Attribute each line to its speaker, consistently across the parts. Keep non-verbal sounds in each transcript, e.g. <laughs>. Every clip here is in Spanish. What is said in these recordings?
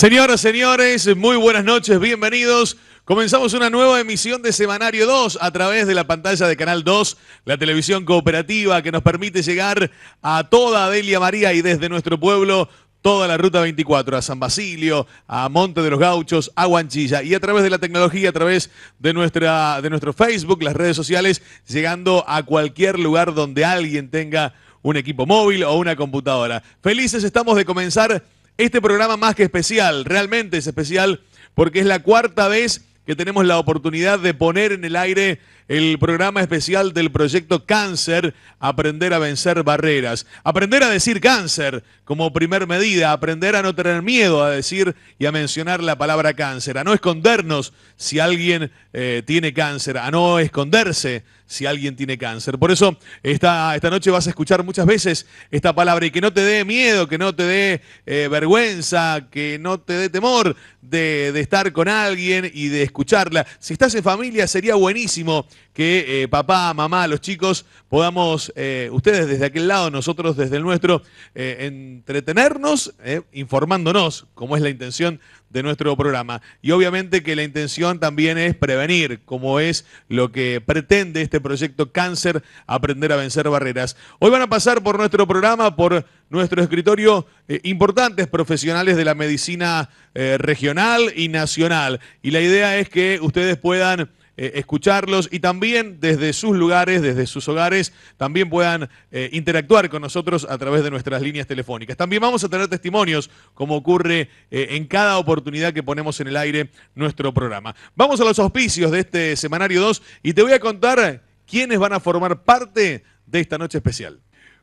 Speaker 1: Señoras, señores, muy buenas noches, bienvenidos. Comenzamos una nueva emisión de Semanario 2 a través de la pantalla de Canal 2, la televisión cooperativa que nos permite llegar a toda Delia María y desde nuestro pueblo toda la ruta 24 a San Basilio, a Monte de los Gauchos, a Guanchilla y a través de la tecnología, a través de nuestra de nuestro Facebook, las redes sociales, llegando a cualquier lugar donde alguien tenga un equipo móvil o una computadora. Felices estamos de comenzar este programa más que especial, realmente es especial porque es la cuarta vez que tenemos la oportunidad de poner en el aire el programa especial del proyecto Cáncer, Aprender a Vencer Barreras. Aprender a decir cáncer como primer medida, aprender a no tener miedo a decir y a mencionar la palabra cáncer, a no escondernos si alguien eh, tiene cáncer, a no esconderse si alguien tiene cáncer. Por eso esta, esta noche vas a escuchar muchas veces esta palabra y que no te dé miedo, que no te dé eh, vergüenza, que no te dé temor de, de estar con alguien y de escucharla. Si estás en familia sería buenísimo que eh, papá, mamá, los chicos, podamos, eh, ustedes desde aquel lado, nosotros desde el nuestro, eh, entretenernos, informándonos, como es la intención de nuestro programa. Y obviamente que la intención también es prevenir, como es lo que pretende este proyecto Cáncer, aprender a vencer barreras. Hoy van a pasar por nuestro programa, por nuestro escritorio, importantes profesionales de la medicina regional y nacional. Y la idea es que ustedes puedan eh, escucharlos y también desde sus lugares, desde sus hogares, también puedan eh, interactuar con nosotros a través de nuestras líneas telefónicas. También vamos a tener testimonios, como ocurre eh, en cada oportunidad que ponemos en el aire nuestro programa. Vamos a los auspicios de este semanario 2 y te voy a contar quiénes van a formar parte de esta noche especial.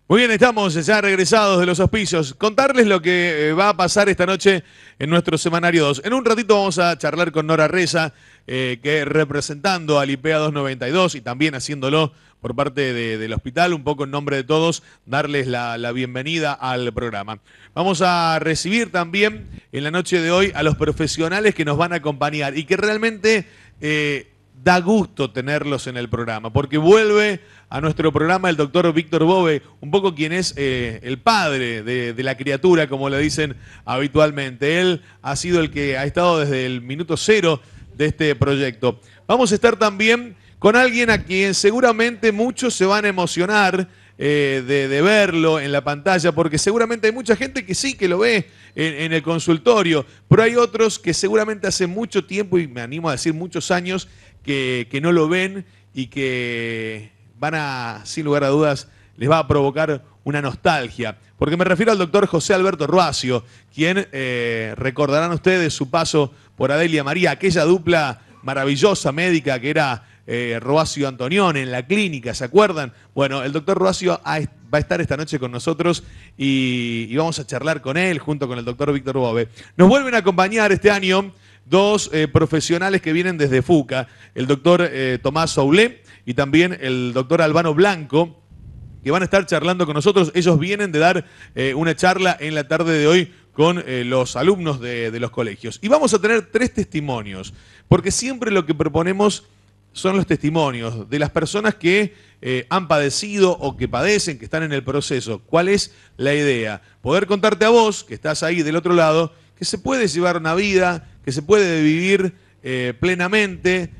Speaker 1: Muy bien, estamos ya regresados de los auspicios. Contarles lo que va a pasar esta noche en nuestro semanario 2. En un ratito vamos a charlar con Nora Reza, eh, que representando al IPA 292 y también haciéndolo por parte del hospital, un poco en nombre de todos, darles la, bienvenida al programa. Vamos a recibir también en la noche de hoy a los profesionales que nos van a acompañar y que realmente eh, da gusto tenerlos en el programa, porque vuelve a nuestro programa el doctor Víctor Bove, un poco quien es eh, el padre de, la criatura, como le dicen habitualmente. Él ha sido el que ha estado desde el minuto cero de este proyecto. Vamos a estar también con alguien a quien seguramente muchos se van a emocionar eh, de, verlo en la pantalla, porque seguramente hay mucha gente que sí, que lo ve en, el consultorio, pero hay otros que seguramente hace mucho tiempo, y me animo a decir muchos años, que, que no lo ven y que van a, sin lugar a dudas, les va a provocar una nostalgia. Porque me refiero al doctor José Alberto Ruacio, quien eh, recordarán ustedes su paso por Adelia María, aquella dupla maravillosa médica que era eh, Antonión en la clínica, ¿se acuerdan? Bueno, el doctor Ruacio va a estar esta noche con nosotros y, vamos a charlar con él junto con el doctor Víctor Bove. Nos vuelven a acompañar este año dos eh, profesionales que vienen desde FUCA, el doctor eh, Tomás Saulé y también el doctor Albano Blanco que van a estar charlando con nosotros. Ellos vienen de dar eh, una charla en la tarde de hoy con eh, los alumnos de, los colegios. Y vamos a tener tres testimonios, porque siempre lo que proponemos son los testimonios de las personas que eh, han padecido o que padecen, que están en el proceso. ¿Cuál es la idea? Poder contarte a vos, que estás ahí del otro lado, que se puede llevar una vida, que se puede vivir plenamente,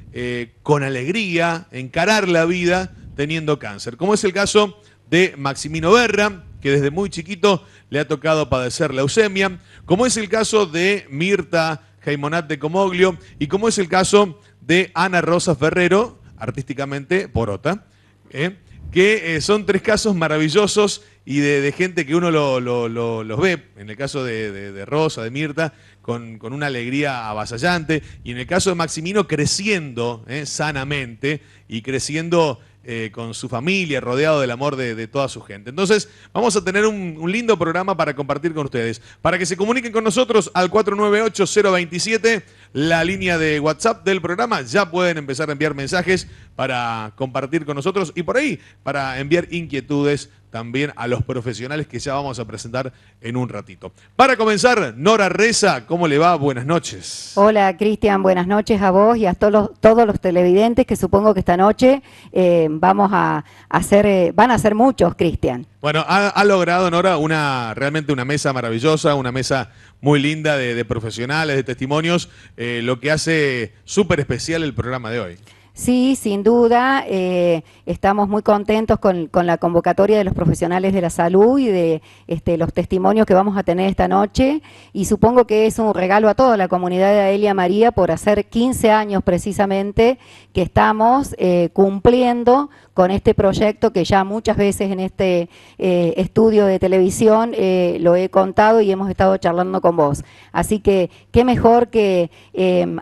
Speaker 1: con alegría, encarar la vida teniendo cáncer, como es el caso de Maximino Berra, que desde muy chiquito le ha tocado padecer leucemia, como es el caso de Mirta Jaimonat de Comoglio y como es el caso de Ana Rosa Ferrero, artísticamente Porota, ¿eh? que eh, son tres casos maravillosos y de, gente que uno los ve, en el caso de, Rosa, de Mirta, con, una alegría avasallante, y en el caso de Maximino creciendo ¿eh? sanamente y creciendo eh, con su familia, rodeado del amor de, toda su gente. Entonces, vamos a tener un, un, lindo programa para compartir con ustedes. Para que se comuniquen con nosotros al 498-027 la línea de WhatsApp del programa. Ya pueden empezar a enviar mensajes para compartir con nosotros y por ahí para enviar inquietudes también a los profesionales que ya vamos a presentar en un ratito. Para comenzar, Nora Reza, ¿cómo le va? Buenas noches.
Speaker 2: Hola Cristian, buenas noches a vos y a todos los, todos los televidentes que supongo que esta noche eh, vamos a hacer, eh, van a ser muchos, Cristian.
Speaker 1: Bueno, ha, logrado Nora una realmente una mesa maravillosa, una mesa muy linda de profesionales, de testimonios eh, lo que hace súper especial el programa de hoy.
Speaker 2: Sí, sin duda, eh, estamos muy contentos con, la convocatoria de los profesionales de la salud y de este, los testimonios que vamos a tener esta noche y supongo que es un regalo a toda la comunidad de Aelia María por hacer 15 años precisamente que estamos eh, cumpliendo con este proyecto que ya muchas veces en este eh, estudio de televisión lo he contado y hemos estado charlando con vos. Así que qué mejor que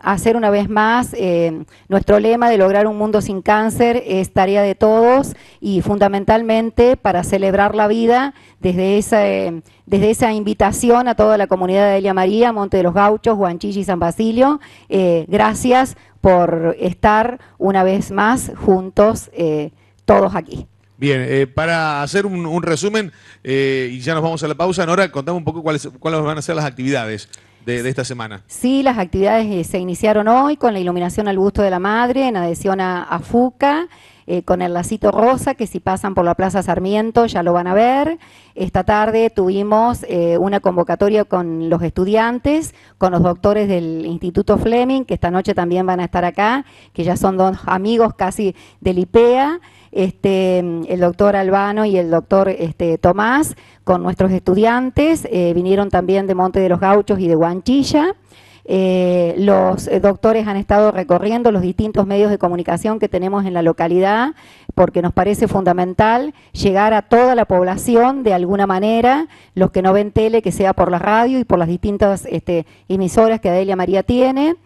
Speaker 2: hacer una vez más nuestro lema de lo lograr un mundo sin cáncer es tarea de todos y fundamentalmente para celebrar la vida desde esa, eh, desde esa invitación a toda la comunidad de Elia María, Monte de los Gauchos, Huanchillo y San Basilio. Eh, gracias por estar una vez más juntos eh, todos aquí.
Speaker 1: Bien, para hacer un, resumen, y ya nos vamos a la pausa, Nora, contame un poco cuáles, cuáles van a ser las actividades de, esta semana.
Speaker 2: Sí, las actividades eh, se iniciaron hoy con la iluminación al gusto de la madre en adhesión a, FUCA. Eh, con el lacito rosa, que si pasan por la Plaza Sarmiento ya lo van a ver. Esta tarde tuvimos eh, una convocatoria con los estudiantes, con los doctores del Instituto Fleming, que esta noche también van a estar acá, que ya son dos amigos casi del IPEA este, el doctor Albano y el doctor este, Tomás con nuestros estudiantes, eh, vinieron también de Monte de los Gauchos y de Huanchilla. Eh, los eh, doctores han estado recorriendo los distintos medios de comunicación que tenemos en la localidad, porque nos parece fundamental llegar a toda la población de alguna manera, los que no ven tele, que sea por la radio y por las distintas este, emisoras que Adelia María tiene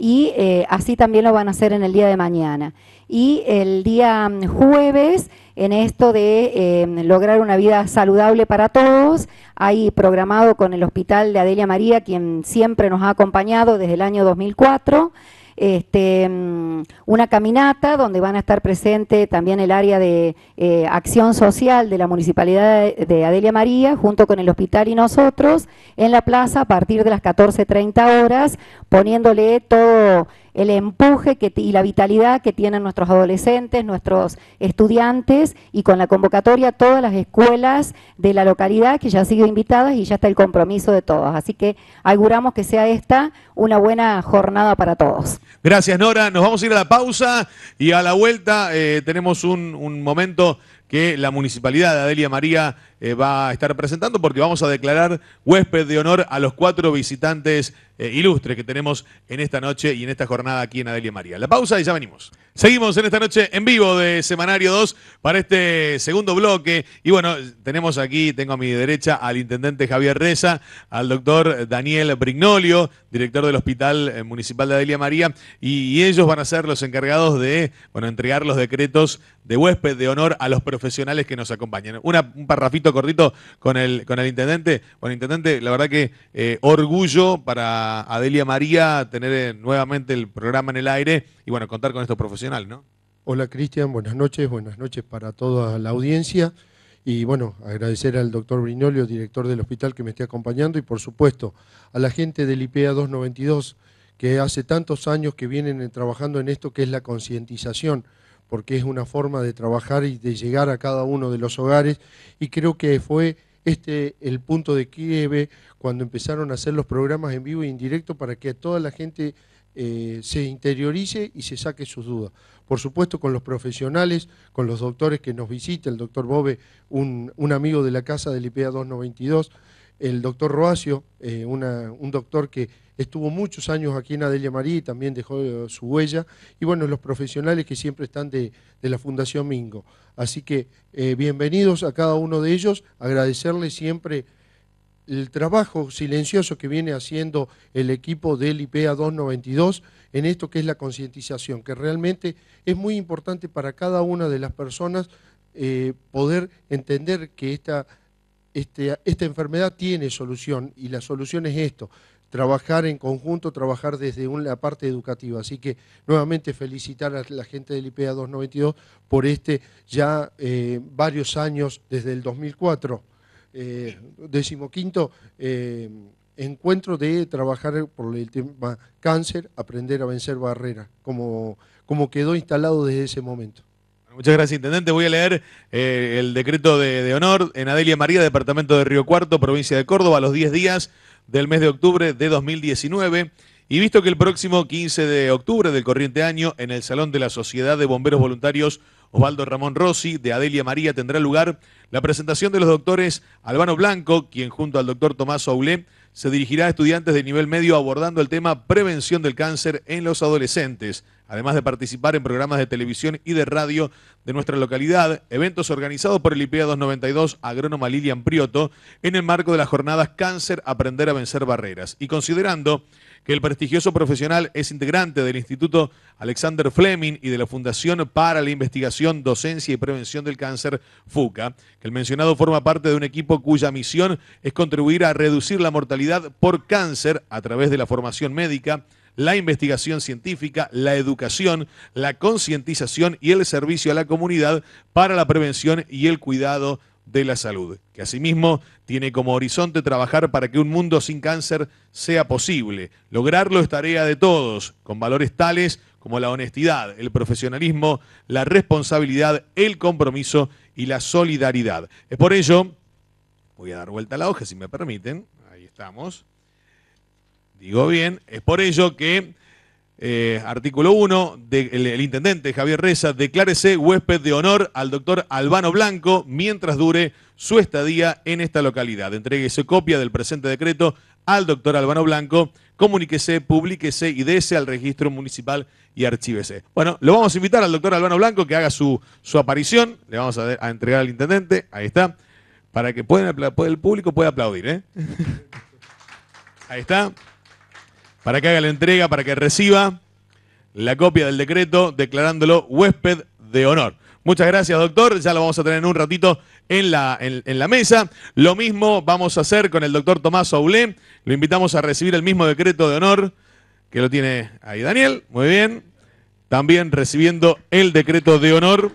Speaker 2: y eh, así también lo van a hacer en el día de mañana. Y el día mm, jueves, en esto de em, lograr una vida saludable para todos, hay programado con el Hospital de Adelia María, quien siempre nos ha acompañado desde el año 2004, este, mm, una caminata donde van a estar presente también el área de eh, acción social de la Municipalidad de Adelia María, junto con el hospital y nosotros, en la plaza a partir de las 14.30 horas, poniéndole todo el empuje que, y la vitalidad que tienen nuestros adolescentes, nuestros estudiantes y con la convocatoria todas las escuelas de la localidad que ya han sido invitadas y ya está el compromiso de todos. Así que auguramos que sea esta una buena jornada para todos.
Speaker 1: Gracias Nora, nos vamos a ir a la pausa y a la vuelta eh, tenemos un momento que la municipalidad de Adelia María eh, va a estar presentando porque vamos a declarar huésped de honor a los cuatro visitantes eh, ilustres que tenemos en esta noche y en esta jornada aquí en Adelia María. La pausa y ya venimos. Seguimos en esta noche en vivo de Semanario 2 para este segundo bloque. Y bueno, tenemos aquí, tengo a mi derecha al intendente Javier Reza, al doctor Daniel Brignolio, director del Hospital eh, Municipal de Adelia María, y, y ellos van a ser los encargados de, bueno, entregar los decretos de huésped de honor a los profesionales que nos acompañan. un parrafito cortito con el, con el intendente. Bueno, intendente, la verdad que eh, orgullo para Adelia María tener eh, nuevamente el programa en el aire y bueno, contar con estos profesionales, ¿no?
Speaker 3: Hola Cristian, buenas noches, buenas noches para toda la audiencia y bueno, agradecer al doctor Brignolio, director del hospital que me esté acompañando y por supuesto a la gente del IPA 292 que hace tantos años que vienen eh, trabajando en esto que es la concientización porque es una forma de trabajar y de llegar a cada uno de los hogares y creo que fue este el punto de quiebre cuando empezaron a hacer los programas en vivo e indirecto para que toda la gente eh, se interiorice y se saque sus dudas. Por supuesto con los profesionales, con los doctores que nos visitan, el doctor Bobe, un, amigo de la casa del IPA 292, el doctor Roacio, eh, un doctor que estuvo muchos años aquí en Adelia María también dejó eh, su huella, y bueno, los profesionales que siempre están de, la Fundación Mingo. Así que eh, bienvenidos a cada uno de ellos, agradecerles siempre el trabajo silencioso que viene haciendo el equipo del IPA 292 en esto que es la concientización, que realmente es muy importante para cada una de las personas eh, poder entender que este, esta enfermedad tiene solución y la solución es esto, trabajar en conjunto, trabajar desde la parte educativa. Así que nuevamente felicitar a la gente del IPA 292 por este ya eh, varios años, desde el 2004, eh, decimoquinto eh, encuentro de trabajar por el tema cáncer, aprender a vencer barreras, como, como quedó instalado desde ese momento. Muchas gracias, Intendente. Voy a leer
Speaker 1: eh, el decreto de, honor en Adelia María, Departamento de Río Cuarto, provincia de Córdoba, a los 10 días del mes de octubre de 2019. Y visto que el próximo 15 de octubre del corriente año, en el Salón de la Sociedad de Bomberos Voluntarios Osvaldo Ramón Rossi de Adelia María tendrá lugar la presentación de los doctores Albano Blanco, quien junto al doctor Tomás Aulé se dirigirá a estudiantes de nivel medio abordando el tema prevención del cáncer en los adolescentes además de participar en programas de televisión y de radio de nuestra localidad, eventos organizados por el IPA 292 agrónoma Lilian Prioto en el marco de las jornadas Cáncer, Aprender a Vencer Barreras. Y considerando que el prestigioso profesional es integrante del Instituto Alexander Fleming y de la Fundación para la Investigación, Docencia y Prevención del Cáncer, FUCA, que el mencionado forma parte de un equipo cuya misión es contribuir a reducir la mortalidad por cáncer a través de la formación médica, la investigación científica, la educación, la concientización y el servicio a la comunidad para la prevención y el cuidado de la salud, que asimismo tiene como horizonte trabajar para que un mundo sin cáncer sea posible. Lograrlo es tarea de todos, con valores tales como la honestidad, el profesionalismo, la responsabilidad, el compromiso y la solidaridad. Es por ello, voy a dar vuelta a la hoja si me permiten, ahí estamos digo bien, es por ello que eh, artículo 1, el, intendente Javier Reza, declárese huésped de honor al doctor Albano Blanco mientras dure su estadía en esta localidad. Entréguese copia del presente decreto al doctor Albano Blanco, comuníquese, publíquese y dése al registro municipal y archívese. Bueno, lo vamos a invitar al doctor Albano Blanco que haga su, su aparición, le vamos a, entregar al intendente, ahí está, para que el público pueda aplaudir. ¿eh? <laughs> ahí está para que haga la entrega, para que reciba la copia del decreto declarándolo huésped de honor. Muchas gracias, doctor. Ya lo vamos a tener en un ratito en la, en, la mesa. Lo mismo vamos a hacer con el doctor Tomás Aulé. Lo invitamos a recibir el mismo decreto de honor que lo tiene ahí Daniel. Muy bien. También recibiendo el decreto de honor.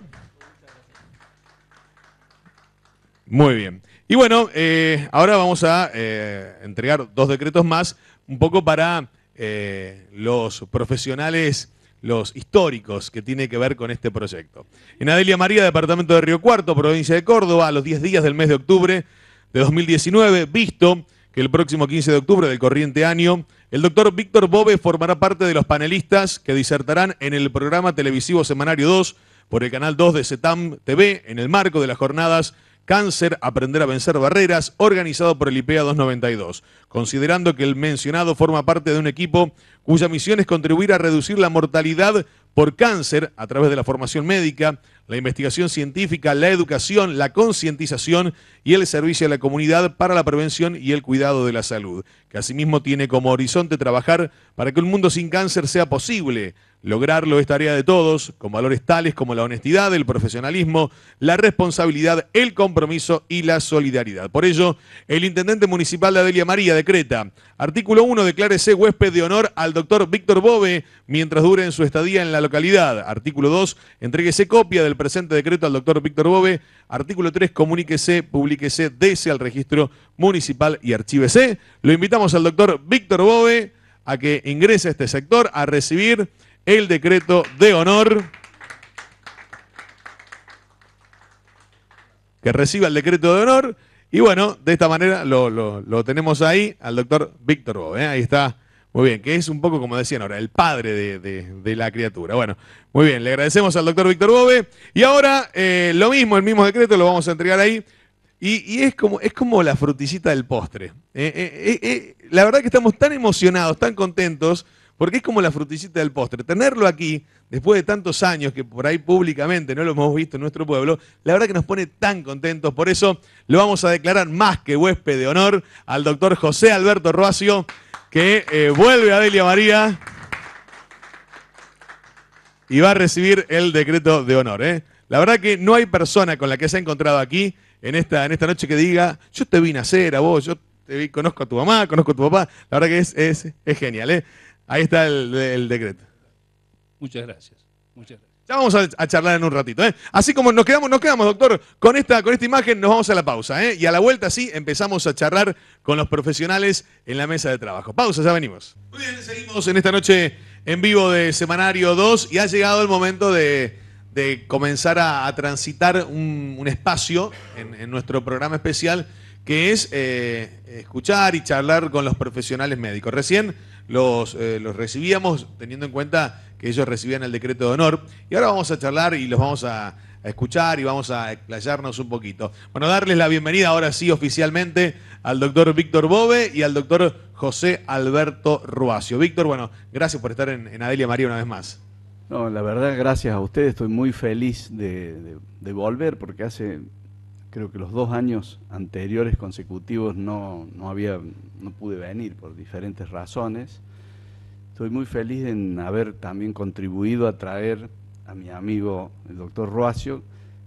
Speaker 1: Muy bien. Y bueno, eh, ahora vamos a eh, entregar dos decretos más, un poco para eh, los profesionales, los históricos que tiene que ver con este proyecto. En Adelia María, departamento de Río Cuarto, provincia de Córdoba, a los 10 días del mes de octubre de 2019, visto que el próximo 15 de octubre del corriente año, el doctor Víctor Bove formará parte de los panelistas que disertarán en el programa televisivo Semanario 2 por el canal 2 de CETAM TV en el marco de las jornadas Cáncer, Aprender a Vencer Barreras, organizado por el IPEA 292, considerando que el mencionado forma parte de un equipo cuya misión es contribuir a reducir la mortalidad por cáncer a través de la formación médica, la investigación científica, la educación, la concientización y el servicio a la comunidad para la prevención y el cuidado de la salud, que asimismo tiene como horizonte trabajar para que un mundo sin cáncer sea posible, Lograrlo es tarea de todos, con valores tales como la honestidad, el profesionalismo, la responsabilidad, el compromiso y la solidaridad. Por ello, el intendente municipal de Adelia María decreta, artículo 1, declárese huésped de honor al doctor Víctor Bove mientras dure en su estadía en la localidad. Artículo 2, entréguese copia del presente decreto al doctor Víctor Bove. Artículo 3, comuníquese, publíquese, dese al registro municipal y archívese. Lo invitamos al doctor Víctor Bove a que ingrese a este sector a recibir el decreto de honor. Que reciba el decreto de honor. Y bueno, de esta manera lo, tenemos ahí al doctor Víctor Bove. ¿eh? Ahí está. Muy bien, que es un poco como decían ahora, el padre de, la criatura. Bueno, muy bien, le agradecemos al doctor Víctor Bove. Y ahora eh, lo mismo, el mismo decreto lo vamos a entregar ahí. Y, es, como, es como la fruticita del postre. Eh, la verdad que estamos tan emocionados, tan contentos, porque es como la frutillita del postre. Tenerlo aquí, después de tantos años que por ahí públicamente no lo hemos visto en nuestro pueblo, la verdad que nos pone tan contentos. Por eso lo vamos a declarar más que huésped de honor al doctor José Alberto Roacio, que eh, vuelve a Delia María y va a recibir el decreto de honor. ¿eh? La verdad que no hay persona con la que se ha encontrado aquí en esta, en esta noche que diga, yo te vine a hacer a vos, yo te vi, conozco a tu mamá, conozco a tu papá. La verdad que es, es, es genial. ¿eh? Ahí está el, decreto.
Speaker 4: Muchas gracias.
Speaker 1: Muchas gracias. Ya vamos a, charlar en un ratito. ¿eh? Así como nos quedamos, nos quedamos, doctor, con esta, con esta imagen nos vamos a la pausa. ¿eh? Y a la vuelta sí empezamos a charlar con los profesionales en la mesa de trabajo. Pausa, ya venimos. Muy bien, seguimos en esta noche en vivo de Semanario 2 y ha llegado el momento de, comenzar a, transitar un, espacio en, nuestro programa especial que es eh, escuchar y charlar con los profesionales médicos. Recién los, eh, los recibíamos teniendo en cuenta que ellos recibían el decreto de honor. Y ahora vamos a charlar y los vamos a, escuchar y vamos a explayarnos un poquito. Bueno, darles la bienvenida ahora sí oficialmente al doctor Víctor Bove y al doctor José Alberto Ruacio. Víctor, bueno, gracias por estar en, Adelia María una vez más.
Speaker 5: No, la verdad, gracias a ustedes. Estoy muy feliz de volver porque hace creo que los dos años anteriores consecutivos no, había, no pude venir por diferentes razones. Estoy muy feliz en haber también contribuido a traer a mi amigo el doctor Roacio,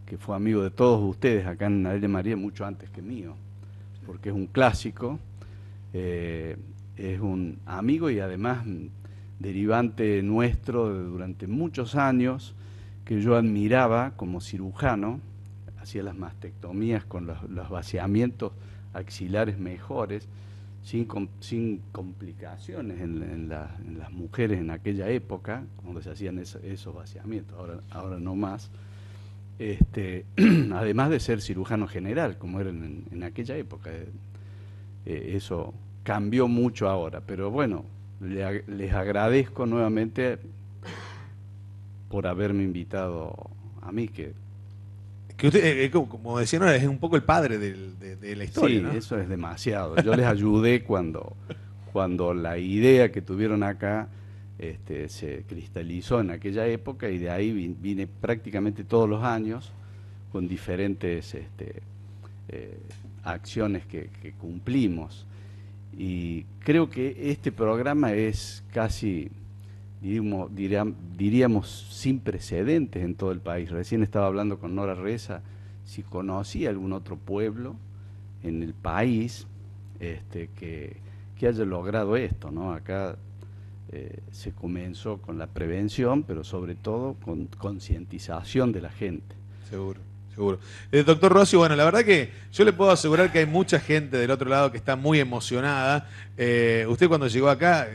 Speaker 5: que fue amigo de todos ustedes acá en de María mucho antes que mío, porque es un clásico, eh, es un amigo y además derivante nuestro durante muchos años que yo admiraba como cirujano hacía las mastectomías con los, vaciamientos axilares mejores, sin, complicaciones en, las mujeres en aquella época, cuando se hacían esos vaciamientos, ahora, ahora no más. Este, <clears throat> además de ser cirujano general, como era en, aquella época, eh, eh, eso cambió mucho ahora, pero bueno, les agradezco nuevamente por haberme invitado a mí, que que eh, eh,
Speaker 1: como decían es un poco el padre de, la historia. Sí, eso es demasiado. Yo les
Speaker 5: ayudé cuando, cuando la idea que tuvieron acá este, se cristalizó en aquella época y de ahí vine, prácticamente todos los años con diferentes este, eh, acciones que cumplimos. Y creo que este programa es casi diríamos, sin precedentes en todo el país. Recién estaba hablando con Nora Reza si conocía algún otro pueblo en el país este, que, haya logrado esto. ¿no? Acá eh, se comenzó con la prevención,
Speaker 1: pero sobre todo con concientización de la gente. Seguro, seguro. Eh, doctor Rossi, bueno, la verdad que yo le puedo asegurar que hay mucha gente del otro lado que está muy emocionada. Eh, usted cuando llegó acá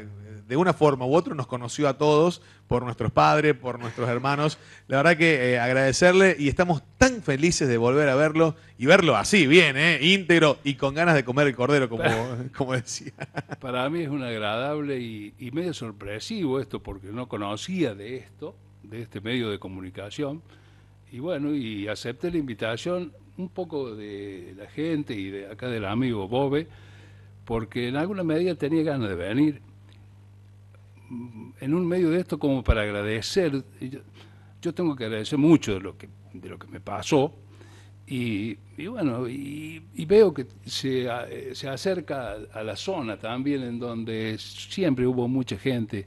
Speaker 1: de una forma u otra nos conoció a todos, por nuestros padres, por nuestros hermanos. La verdad que eh, agradecerle y estamos tan felices de volver a verlo y verlo así, bien, eh, íntegro y con ganas de comer el cordero, como, <laughs> como decía.
Speaker 4: Para mí es un agradable y, medio sorpresivo esto, porque no conocía de esto, de este medio de comunicación. Y bueno, y acepté la invitación un poco de la gente y de acá del amigo Bobe, porque en alguna medida tenía ganas de venir en un medio de esto como para agradecer. Yo, tengo que agradecer mucho de lo que, de lo que me pasó. Y, bueno, y, y, veo que se, se acerca a la zona también, en donde siempre hubo mucha gente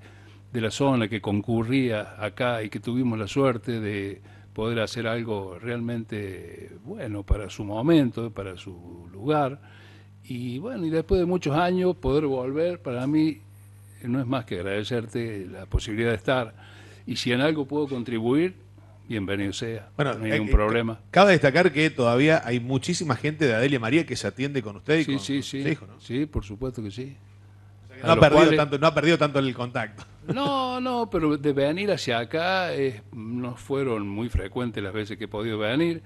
Speaker 4: de la zona que concurría acá y que tuvimos la suerte de poder hacer algo realmente bueno para su momento, para su lugar. Y bueno, y después de muchos años poder volver, para mí no es más que agradecerte la posibilidad de estar. Y si en algo puedo contribuir, bienvenido sea. Bueno, no hay ningún eh, problema.
Speaker 1: Eh, cabe destacar que todavía hay muchísima gente de Adelia María que se atiende con usted y
Speaker 4: sí, sí, sí. Sí, por supuesto que sí. no, ha perdido tanto, no ha perdido tanto el contacto. No, no, pero de venir hacia acá eh, no fueron muy frecuentes las veces que he podido venir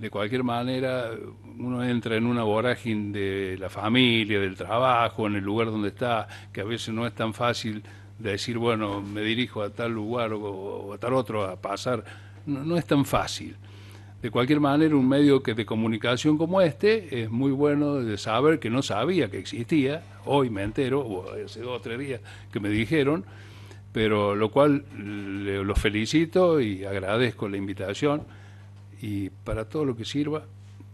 Speaker 4: de cualquier manera uno entra en una vorágine de la familia, del trabajo, en el lugar donde está, que a veces no es tan fácil de decir, bueno, me dirijo a tal lugar o, a tal otro, a pasar, no, es tan fácil. De cualquier manera, un medio que de comunicación como este es muy bueno de saber que no sabía que existía, hoy me entero, o hace dos o tres días que me dijeron, pero lo cual le, lo felicito y agradezco la invitación y para todo lo que sirva,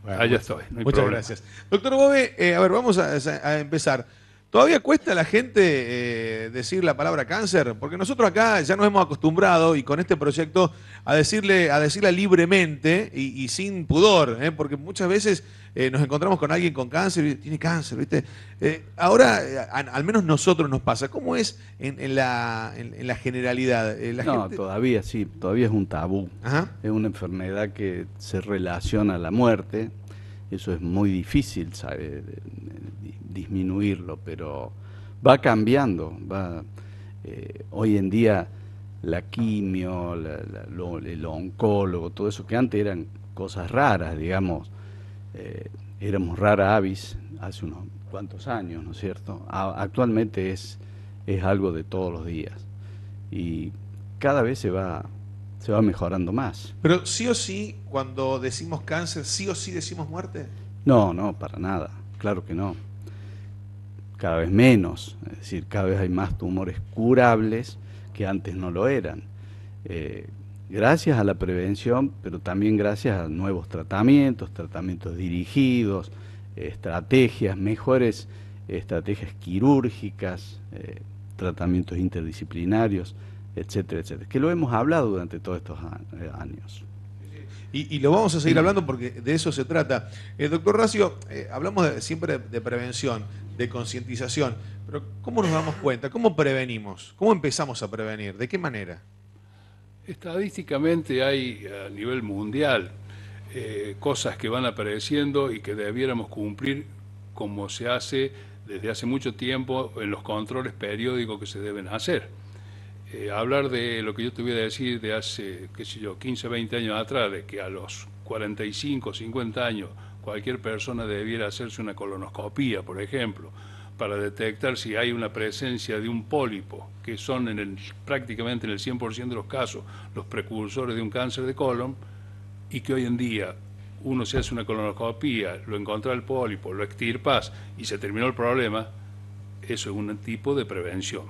Speaker 4: allá estoy. muchas gracias.
Speaker 1: Doctor Bobe, eh, a ver, vamos a, empezar. ¿Todavía cuesta a la gente eh, decir la palabra cáncer? Porque nosotros acá ya nos hemos acostumbrado y con este proyecto a decirle, a decirla libremente y, sin pudor, ¿eh? porque muchas veces eh, nos encontramos con alguien con cáncer y tiene cáncer, ¿viste? Eh, ahora, eh, al menos nosotros nos pasa. ¿Cómo es en, la, en, la generalidad? no,
Speaker 5: todavía sí, todavía es un tabú. Es una enfermedad que se relaciona a la muerte. Eso es muy difícil, ¿sabe? Disminuirlo, pero va cambiando. Va, hoy en día la quimio, el oncólogo, todo eso que antes eran cosas raras, digamos. Eh, éramos rara avis hace unos cuantos años, ¿no es cierto? actualmente es, es algo de todos los días y cada vez se va, se va mejorando más.
Speaker 1: Pero sí o sí, cuando decimos cáncer, sí o sí decimos muerte.
Speaker 5: No, no, para nada, claro que no. Cada vez menos, es decir, cada vez hay más tumores curables que antes no lo eran. Eh, gracias a la prevención, pero también gracias a nuevos tratamientos, tratamientos dirigidos, estrategias, mejores estrategias quirúrgicas, eh, tratamientos interdisciplinarios, etcétera, etcétera, que lo hemos hablado durante todos estos eh, años.
Speaker 1: Y, lo vamos a seguir hablando porque de eso se trata. El eh, doctor Racio, hablamos siempre de, prevención, de concientización, pero ¿cómo nos damos cuenta? ¿Cómo prevenimos? ¿Cómo empezamos a prevenir? ¿De qué manera?
Speaker 4: Estadísticamente hay a nivel mundial eh, cosas que van apareciendo y que debiéramos cumplir como se hace desde hace mucho tiempo en los controles periódicos que se deben hacer. Eh, hablar de lo que yo te voy a decir de hace, qué sé yo, 15, 20 años atrás, de que a los 45, 50 años cualquier persona debiera hacerse una colonoscopía, por ejemplo, para detectar si hay una presencia de un pólipo, que son en prácticamente en el 100% de los casos los precursores de un cáncer de colon, y que hoy en día uno se hace una colonoscopía, lo encuentra el pólipo, lo extirpas y se terminó el problema, eso es un tipo de prevención.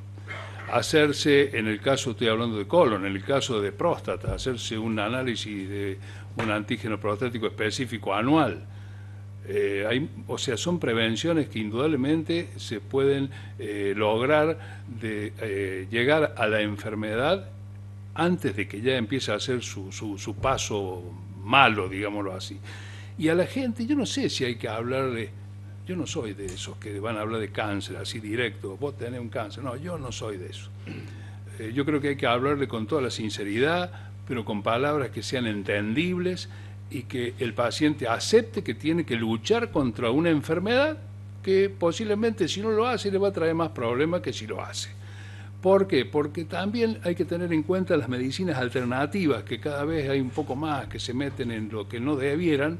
Speaker 4: Hacerse, en el caso, estoy hablando de colon, en el caso de próstata, hacerse un análisis de un antígeno prostático específico anual, eh, o sea, son prevenciones que indudablemente se pueden eh, lograr de eh, llegar a la enfermedad antes de que ya empiece a hacer su, su, paso malo, digámoslo así. Y a la gente, yo no sé si hay que hablarle, yo no soy de esos que van a hablar de cáncer así directo, vos tenés un cáncer, no, yo no soy de eso. yo creo que hay que hablarle con toda la sinceridad, pero con palabras que sean entendibles y que el paciente acepte que tiene que luchar contra una enfermedad que posiblemente si no lo hace le va a traer más problemas que si lo hace. ¿Por qué? Porque también hay que tener en cuenta las medicinas alternativas, que cada vez hay un poco más que se meten en lo que no debieran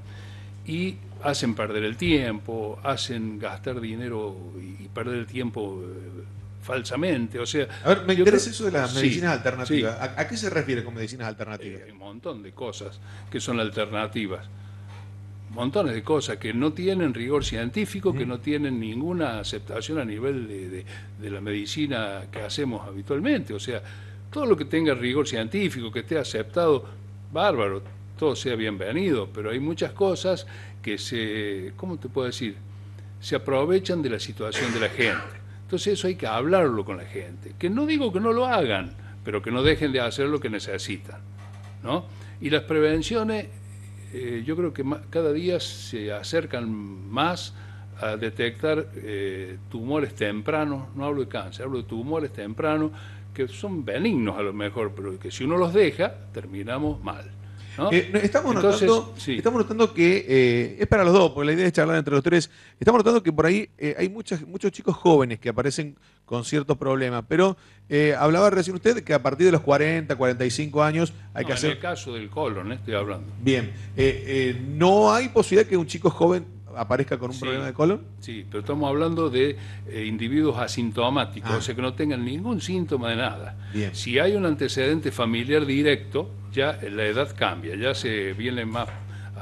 Speaker 4: y hacen perder el tiempo, hacen gastar dinero y perder el tiempo eh, falsamente. O sea, a ver, me
Speaker 1: interesa eso de las medicinas alternativas.
Speaker 4: ¿A, qué se refiere con medicinas alternativas? Hay eh, un montón de cosas que son alternativas. Montones de cosas que no tienen rigor científico, que no tienen ninguna aceptación a nivel de la medicina que hacemos habitualmente. O sea, todo lo que tenga rigor científico, que esté aceptado, bárbaro, todo sea bienvenido, pero hay muchas cosas que se, ¿cómo te puedo decir? Se aprovechan de la situación de la gente. Entonces eso hay que hablarlo con la gente. Que no digo que no lo hagan, pero que no dejen de hacer lo que necesitan. ¿no? Y las prevenciones, eh, yo creo que cada día se acercan más a detectar eh, tumores tempranos, no hablo de cáncer, hablo de tumores tempranos, que son benignos a lo mejor, pero que si uno los deja, terminamos mal. Eh, estamos, notando, estamos notando que
Speaker 1: eh, es para los dos, porque la idea es charlar entre los tres. Estamos notando que por ahí eh, hay muchas, muchos chicos jóvenes que aparecen con ciertos problemas, pero hablaba recién usted que a partir de los 40, 45 años hay que hacer. En el
Speaker 4: caso del colon, estoy hablando.
Speaker 1: Bien, no hay posibilidad que un chico joven aparezca con un problema de colon?
Speaker 4: Sí, pero estamos hablando de eh, individuos asintomáticos, ah. o sea que no tengan ningún síntoma de nada. Si hay un antecedente familiar directo, ya la edad cambia, ya se viene más,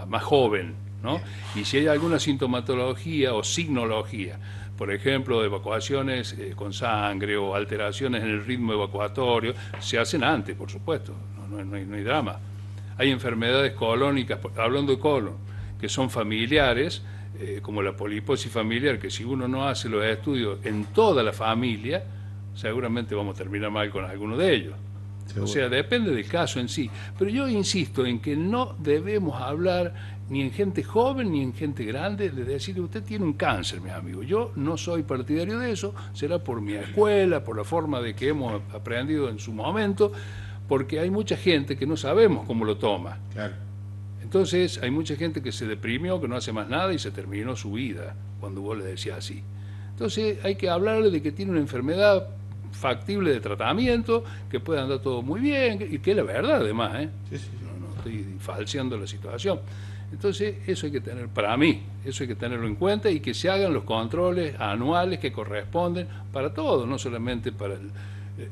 Speaker 4: más joven, ¿no? Y si hay alguna sintomatología o signología, por ejemplo, evacuaciones eh, con sangre o alteraciones en el ritmo evacuatorio, se hacen antes, por supuesto, no, no hay, drama. Hay enfermedades colónicas, hablando de colon, que son familiares, eh, como la poliposis familiar, que si uno no hace los estudios en toda la familia, seguramente vamos a terminar mal con alguno de ellos. O sea, depende del caso en sí. Pero yo insisto en que no debemos hablar ni en gente joven ni en gente grande de decirle, usted tiene un cáncer, mis amigos. Yo no soy partidario de eso, será por mi escuela, por la forma de que hemos aprendido en su momento, porque hay mucha gente que no sabemos cómo lo toma. Claro. Entonces hay mucha gente que se deprimió, que no hace más nada y se terminó su vida cuando vos le decías así. Entonces hay que hablarle de que tiene una enfermedad factible de tratamiento, que puede andar todo muy bien, y que es la verdad además, ¿eh? sí, sí, No, estoy falseando la situación. Entonces, eso hay que tener, para mí, eso hay que tenerlo en cuenta y que se hagan los controles anuales que corresponden para todo, no solamente para eh,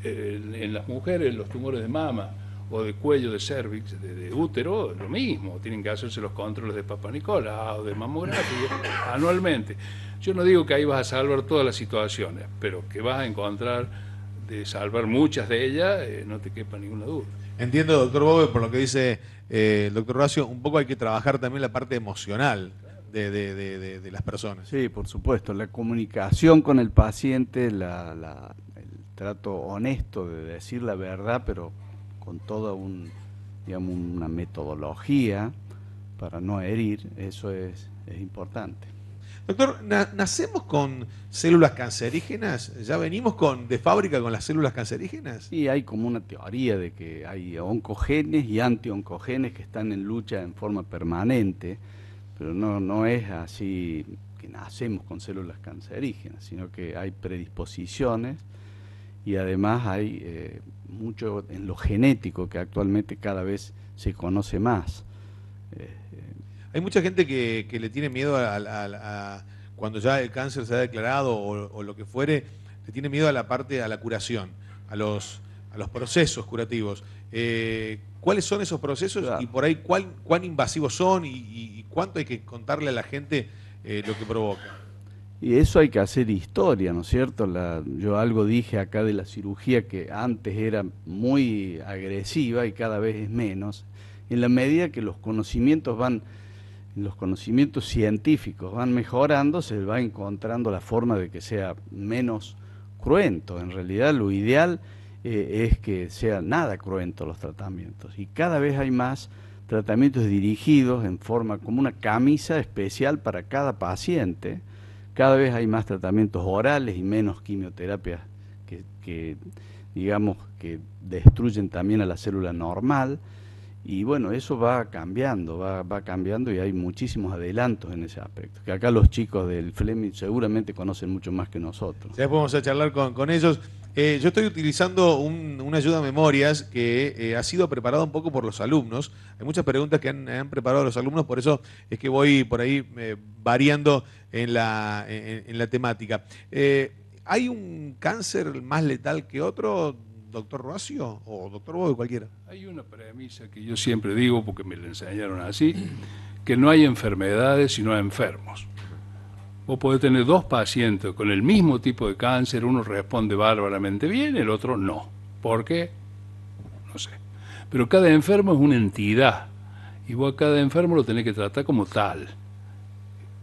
Speaker 4: eh, en las mujeres los tumores de mama, o de cuello de cervix, de, útero, lo mismo, tienen que hacerse los controles de papá Nicolás o de mamografía <laughs> anualmente. Yo no digo que ahí vas a salvar todas las situaciones, pero que vas a encontrar de salvar muchas de ellas, eh, no te quepa ninguna duda.
Speaker 1: Entiendo, doctor Bobe, por lo que dice eh, el doctor Horacio, un poco hay que trabajar también la parte emocional de, las personas. Sí, por supuesto, la comunicación con el paciente,
Speaker 5: el trato honesto de decir la verdad, pero con toda una metodología para no herir, eso
Speaker 1: es, importante. Doctor, ¿nacemos con células cancerígenas? ¿Ya venimos con de fábrica con las células cancerígenas? Sí, hay como una teoría de que
Speaker 5: hay oncogenes y antioncogenes que están en lucha en forma permanente, pero no, no es así que nacemos con células cancerígenas, sino que hay predisposiciones y además hay eh, mucho en lo genético, que actualmente cada vez se conoce más.
Speaker 1: Hay mucha gente que, que le tiene miedo a, cuando ya el cáncer se ha declarado o, lo que fuere, le tiene miedo a la parte, a la curación, a los, a los procesos curativos. Eh, ¿Cuáles son esos procesos y por ahí cuán, cuán invasivos son y, cuánto hay que contarle a la gente eh, lo que provoca?
Speaker 5: Y eso hay que hacer historia, ¿no es cierto? La, yo algo dije acá de la cirugía que antes era muy agresiva y cada vez es menos, en la medida que los conocimientos van, los conocimientos científicos van mejorando, se va encontrando la forma de que sea menos cruento. En realidad lo ideal eh, es que sea nada cruento los tratamientos y cada vez hay más tratamientos dirigidos en forma como una camisa especial para cada paciente cada vez hay más tratamientos orales y menos quimioterapias que, digamos, que destruyen también a la célula normal. Y bueno, eso va cambiando, va, cambiando y hay muchísimos adelantos en ese aspecto. Que acá los chicos del Fleming seguramente conocen mucho más que nosotros.
Speaker 1: vamos a charlar con, con ellos. Eh, yo estoy utilizando una ayuda a memorias que eh, ha sido preparada un poco por los alumnos. Hay muchas preguntas que han, preparado los alumnos, por eso es que voy por ahí eh, variando en la, en, la temática. ¿Hay un cáncer más letal que otro, doctor Roacio o doctor o cualquiera? Hay una
Speaker 4: premisa que yo siempre digo, porque me la enseñaron así, que no hay enfermedades sino enfermos. Vos podés tener dos pacientes con el mismo tipo de cáncer, uno responde bárbaramente bien, el otro no. ¿Por qué? No sé. Pero cada enfermo es una entidad y vos a cada enfermo lo tenés que tratar como tal.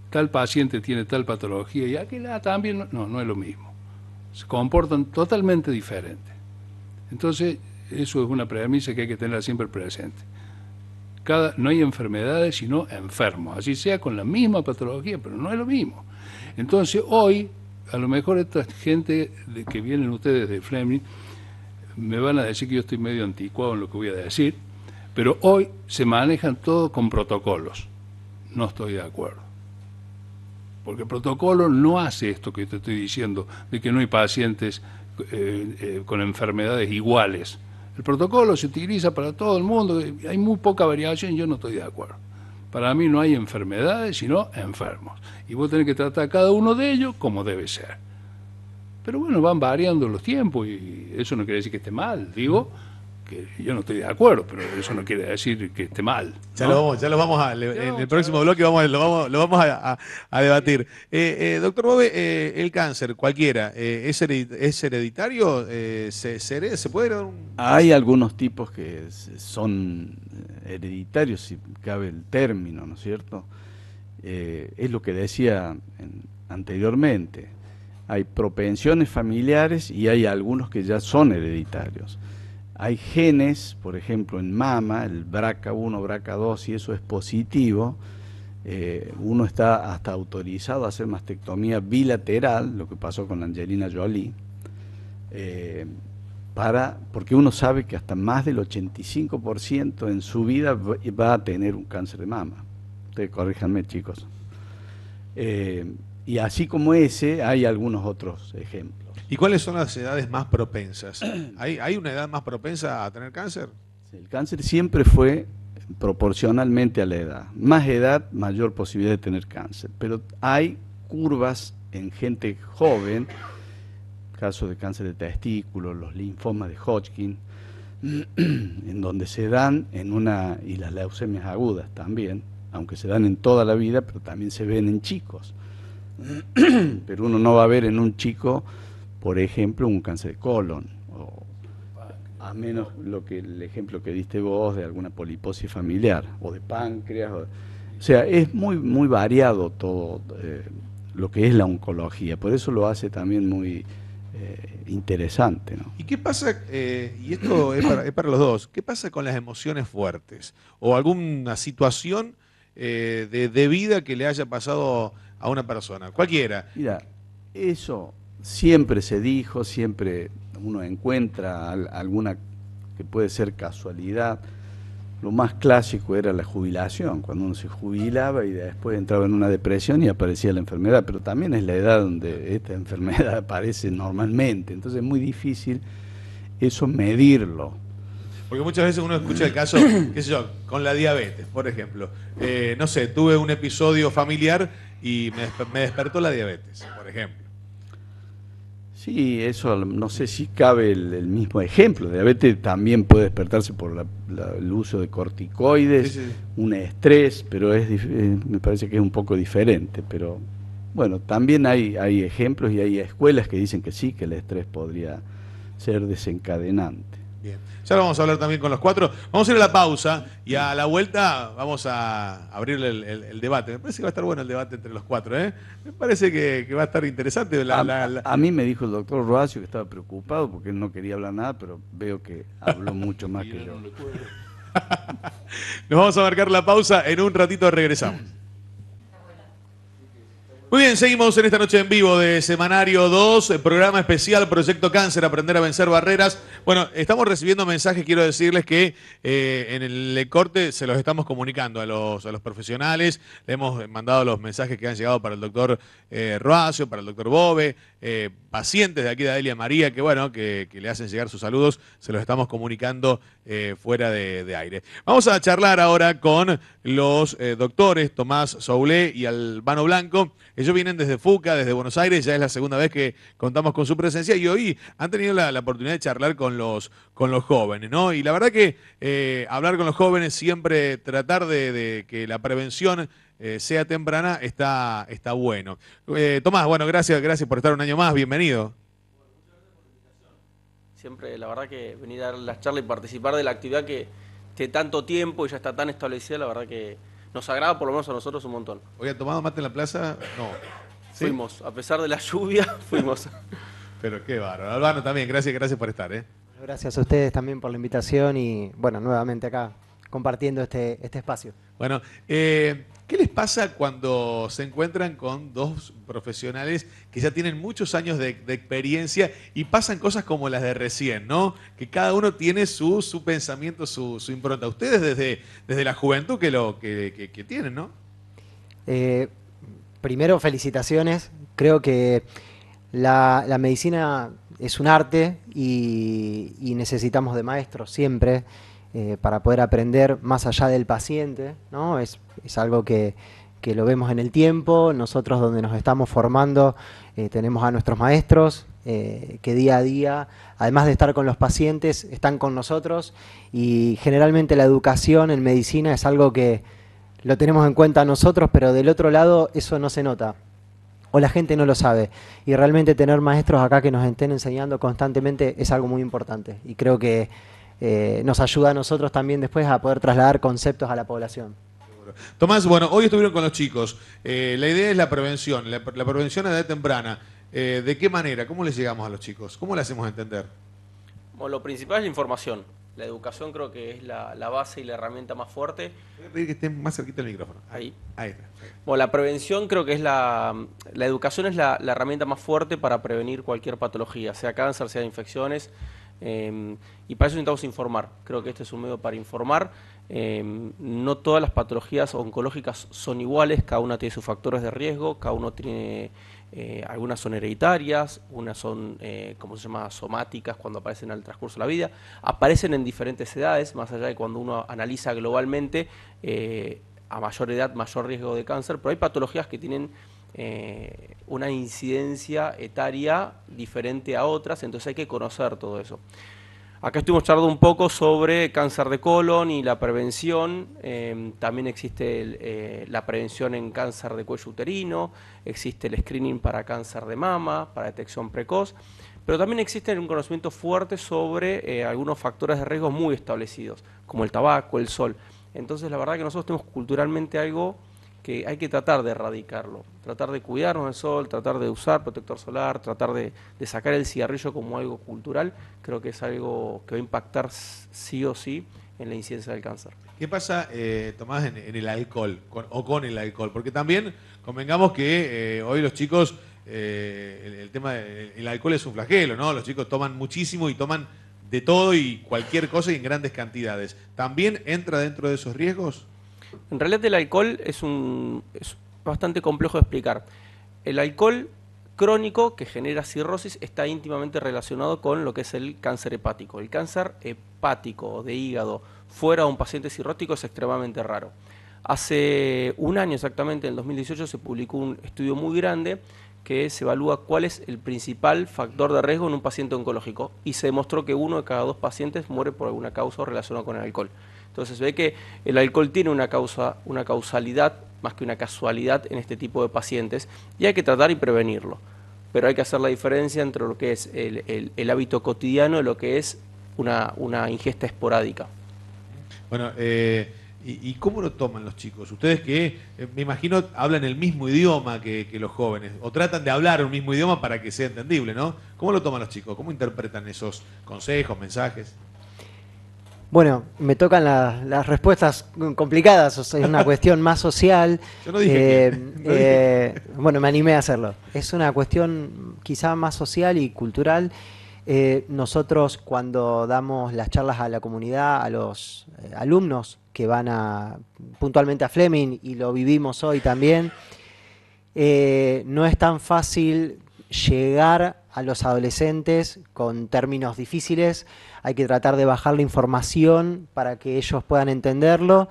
Speaker 4: Tal paciente tiene tal patología y aquel ah, también. No, no es lo mismo. Se comportan totalmente diferentes. Entonces, eso es una premisa que hay que tener siempre presente. Cada, no hay enfermedades, sino enfermos. Así sea con la misma patología, pero no es lo mismo. Entonces hoy, a lo mejor esta gente que vienen ustedes de Fleming me van a decir que yo estoy medio anticuado en lo que voy a decir, pero hoy se manejan todo con protocolos. No estoy de acuerdo. Porque el protocolo no hace esto que te estoy diciendo, de que no hay pacientes eh, eh, con enfermedades iguales. El protocolo se utiliza para todo el mundo, hay muy poca variación, y yo no estoy de acuerdo. Para mí no hay enfermedades, sino enfermos. Y voy a tener que tratar a cada uno de ellos como debe ser. Pero bueno, van variando los tiempos y eso no quiere decir que esté mal, digo que yo no estoy de acuerdo, pero eso no quiere decir que esté mal. Ya lo vamos, a, en el próximo bloque lo
Speaker 1: vamos, a, debatir. Eh, eh, doctor Bobe, eh, el cáncer, cualquiera, ¿es, hereditario? ¿se, se, puede un...
Speaker 5: Hay algunos tipos que son hereditarios, si cabe el término, ¿no es cierto? es lo que decía anteriormente. Hay propensiones familiares y hay algunos que ya son hereditarios. Hay genes, por ejemplo, en mama, el BRCA1, BRCA2, y eso es positivo, eh, uno está hasta autorizado a hacer mastectomía bilateral, lo que pasó con Angelina Jolie, eh, para, porque uno sabe que hasta más del 85% en su vida va a tener un cáncer de mama. Ustedes corríjanme,
Speaker 1: chicos. Eh, y así como ese, hay algunos otros ejemplos. ¿Y cuáles son las edades más propensas? <clears throat> ¿Hay, una edad más propensa a tener cáncer?
Speaker 5: El cáncer siempre fue proporcionalmente a la edad. Más edad, mayor posibilidad de tener cáncer. Pero hay curvas en gente joven, casos de cáncer de testículo, los linfomas de Hodgkin, <clears throat> en donde se dan en una, y las leucemias agudas también, aunque se dan en toda la vida, pero también se ven en chicos. <clears throat> Pero uno no va a ver en un chico por ejemplo, un cáncer de colon, o a menos lo que el ejemplo que diste vos de alguna poliposis familiar, o de páncreas. O, sea, es muy, muy variado todo eh, lo que es la oncología, por eso lo hace también muy eh, interesante.
Speaker 1: ¿Y qué pasa, eh, y esto es para, los dos, qué pasa con las emociones fuertes o alguna situación de, de vida que le haya pasado a una persona, cualquiera? Mira,
Speaker 5: eso siempre se dijo, siempre uno encuentra alguna que puede ser casualidad. Lo más clásico era la jubilación, cuando uno se jubilaba y después entraba en una depresión y aparecía la enfermedad, pero también es la edad donde esta <laughs> enfermedad aparece normalmente, entonces es muy difícil eso medirlo.
Speaker 1: Porque muchas veces uno escucha el caso, <coughs> qué sé yo, con la diabetes, por ejemplo. Eh, no sé, tuve un episodio familiar y me despertó la diabetes, por ejemplo.
Speaker 5: Sí, eso no sé si cabe el, mismo ejemplo. diabetes también puede despertarse por el uso de corticoides, un estrés, pero es, eh, me parece que es un poco diferente. Pero bueno, también hay, hay ejemplos y hay escuelas que dicen que sí, que el estrés podría ser desencadenante. Ya lo vamos a hablar también con los cuatro.
Speaker 1: Vamos a ir a la pausa y a la vuelta vamos a abrirle el, debate. Me parece que va a estar bueno el debate entre los cuatro. ¿eh? Me parece que, va a estar interesante. La, a, mí me dijo el
Speaker 5: doctor Roacio que estaba preocupado porque él no quería hablar nada, pero veo que habló mucho más <laughs> que yo. <laughs>
Speaker 1: Nos vamos a marcar la pausa. En un ratito regresamos. Muy bien, seguimos en esta noche en vivo de Semanario 2, el programa especial Proyecto Cáncer, Aprender a Vencer Barreras. Bueno, estamos recibiendo mensajes, quiero decirles que eh, en el corte se los estamos comunicando a los, los profesionales. Le hemos mandado los mensajes que han llegado para el doctor eh, Roasio, para el doctor Bove, eh, pacientes de aquí de Adelia María, que bueno, que, le hacen llegar sus saludos, se los estamos comunicando eh, fuera de, aire. Vamos a charlar ahora con los eh, doctores Tomás Saulé y Albano Blanco. Ellos vienen desde Fuca, desde Buenos Aires, ya es la segunda vez que contamos con su presencia y hoy han tenido la, oportunidad de charlar con los, con los jóvenes, ¿no? Y la verdad que eh, hablar con los jóvenes, siempre tratar de, que la prevención sea temprana, está, está bueno. Tomás, bueno, gracias, gracias por estar un año más, bienvenido.
Speaker 6: Siempre, la verdad que venir a dar las charlas y participar de la actividad que de tanto tiempo y ya está tan establecida, la verdad que nos agrada por lo menos a nosotros un montón.
Speaker 1: Hoy han tomado mate en la plaza, no. Fuimos, a pesar de la lluvia, <laughs> fuimos. Pero qué barro. Albano también, gracias, gracias por estar, ¿eh?
Speaker 7: Gracias a ustedes también por la invitación y bueno, nuevamente acá compartiendo este, este espacio.
Speaker 1: Bueno, eh, ¿Qué les pasa cuando se encuentran con dos profesionales que ya tienen muchos años de, experiencia y pasan cosas como las de recién, ¿no? Que cada uno tiene su, pensamiento, su, impronta. Ustedes desde, desde la juventud que, lo, que, tienen, ¿no?
Speaker 7: Eh, primero, felicitaciones. Creo que la, medicina es un arte y necesitamos de maestros siempre. Eh, para poder aprender más allá del paciente, ¿no? Es, algo que, lo vemos en el tiempo, nosotros donde nos estamos formando eh, tenemos a nuestros maestros eh, que día a día, además de estar con los pacientes, están con nosotros y generalmente la educación en medicina es algo que lo tenemos en cuenta nosotros, pero del otro lado eso no se nota o la gente no lo sabe. Y realmente tener maestros acá que nos estén enseñando constantemente es algo muy importante. Y creo que eh, nos ayuda a nosotros también después a poder trasladar conceptos a la población.
Speaker 1: Tomás, bueno, hoy estuvieron con los chicos. Eh, la idea es la prevención, la, prevención a edad temprana. Eh, ¿De qué manera? ¿Cómo les llegamos a los chicos? ¿Cómo le hacemos entender?
Speaker 6: Bueno, lo principal es la información. La educación creo que es la, base y la herramienta más fuerte.
Speaker 1: Voy que estén más cerquita del micrófono. Ahí. Ahí está. Bueno,
Speaker 6: la prevención creo que es la... La educación es la, la herramienta más fuerte para prevenir cualquier patología, sea cáncer, sea infecciones. Em, y para eso necesitamos informar. Creo que este es un medio para informar. Em, no todas las patologías oncológicas son iguales, cada una tiene sus factores de riesgo, cada uno tiene, eh, algunas son hereditarias, unas son, eh, como se llama?, somáticas cuando aparecen al transcurso de la vida. Aparecen en diferentes edades, más allá de cuando uno analiza globalmente, eh, a mayor edad, mayor riesgo de cáncer, pero hay patologías que tienen eh, una incidencia etaria diferente a otras, entonces hay que conocer todo eso. Acá estuvimos charlando un poco sobre cáncer de colon y la prevención. Eh, también existe eh, la prevención en cáncer de cuello uterino, existe el screening para cáncer de mama, para detección precoz, pero también existe un conocimiento fuerte sobre algunos factores de riesgo muy establecidos, como el tabaco, el sol. Entonces, la verdad que nosotros tenemos culturalmente algo hay que tratar de erradicarlo, tratar de cuidarnos del sol, tratar de usar protector solar, tratar de, sacar el cigarrillo como algo cultural, creo que es algo que va a impactar sí o sí
Speaker 1: en la incidencia del cáncer. ¿Qué pasa, eh, Tomás, en, el alcohol o con el alcohol? Porque también convengamos que eh, hoy los chicos, eh, el, tema del alcohol es un flagelo, ¿no? Los chicos toman muchísimo y toman de todo y cualquier cosa y en grandes cantidades. ¿También entra dentro de esos riesgos? En realidad el alcohol es, un, es
Speaker 6: bastante complejo de explicar. El alcohol crónico que genera cirrosis está íntimamente relacionado con lo que es el cáncer hepático. El cáncer hepático de hígado fuera de un paciente cirrótico es extremadamente raro. Hace un año exactamente, en el 2018, se publicó un estudio muy grande que se evalúa cuál es el principal factor de riesgo en un paciente oncológico y se demostró que uno de cada dos pacientes muere por alguna causa relacionada con el alcohol. Entonces ve que el alcohol tiene una, causa, una causalidad más que una casualidad en este tipo de pacientes y hay que tratar y prevenirlo. Pero hay que hacer la diferencia entre lo que es el, hábito cotidiano y lo que es una, ingesta esporádica.
Speaker 1: Bueno, eh, ¿y, cómo lo toman los chicos? Ustedes que, eh, me imagino, hablan el mismo idioma que, que, los jóvenes, o tratan de hablar un mismo idioma para que sea entendible, ¿no? ¿Cómo lo toman los chicos? ¿Cómo interpretan esos consejos, mensajes?
Speaker 7: Bueno, me tocan las respuestas complicadas, sea, es una <laughs> cuestión más social. Yo no dije eh, eh, Bueno, me animé a hacerlo. Es una cuestión quizá más social y cultural. Eh, nosotros cuando damos las charlas a la comunidad, a los alumnos que van puntualmente a Fleming, y lo vivimos hoy también, no es tan fácil llegar a los adolescentes con términos difíciles, hay que tratar de bajar la información para que ellos puedan entenderlo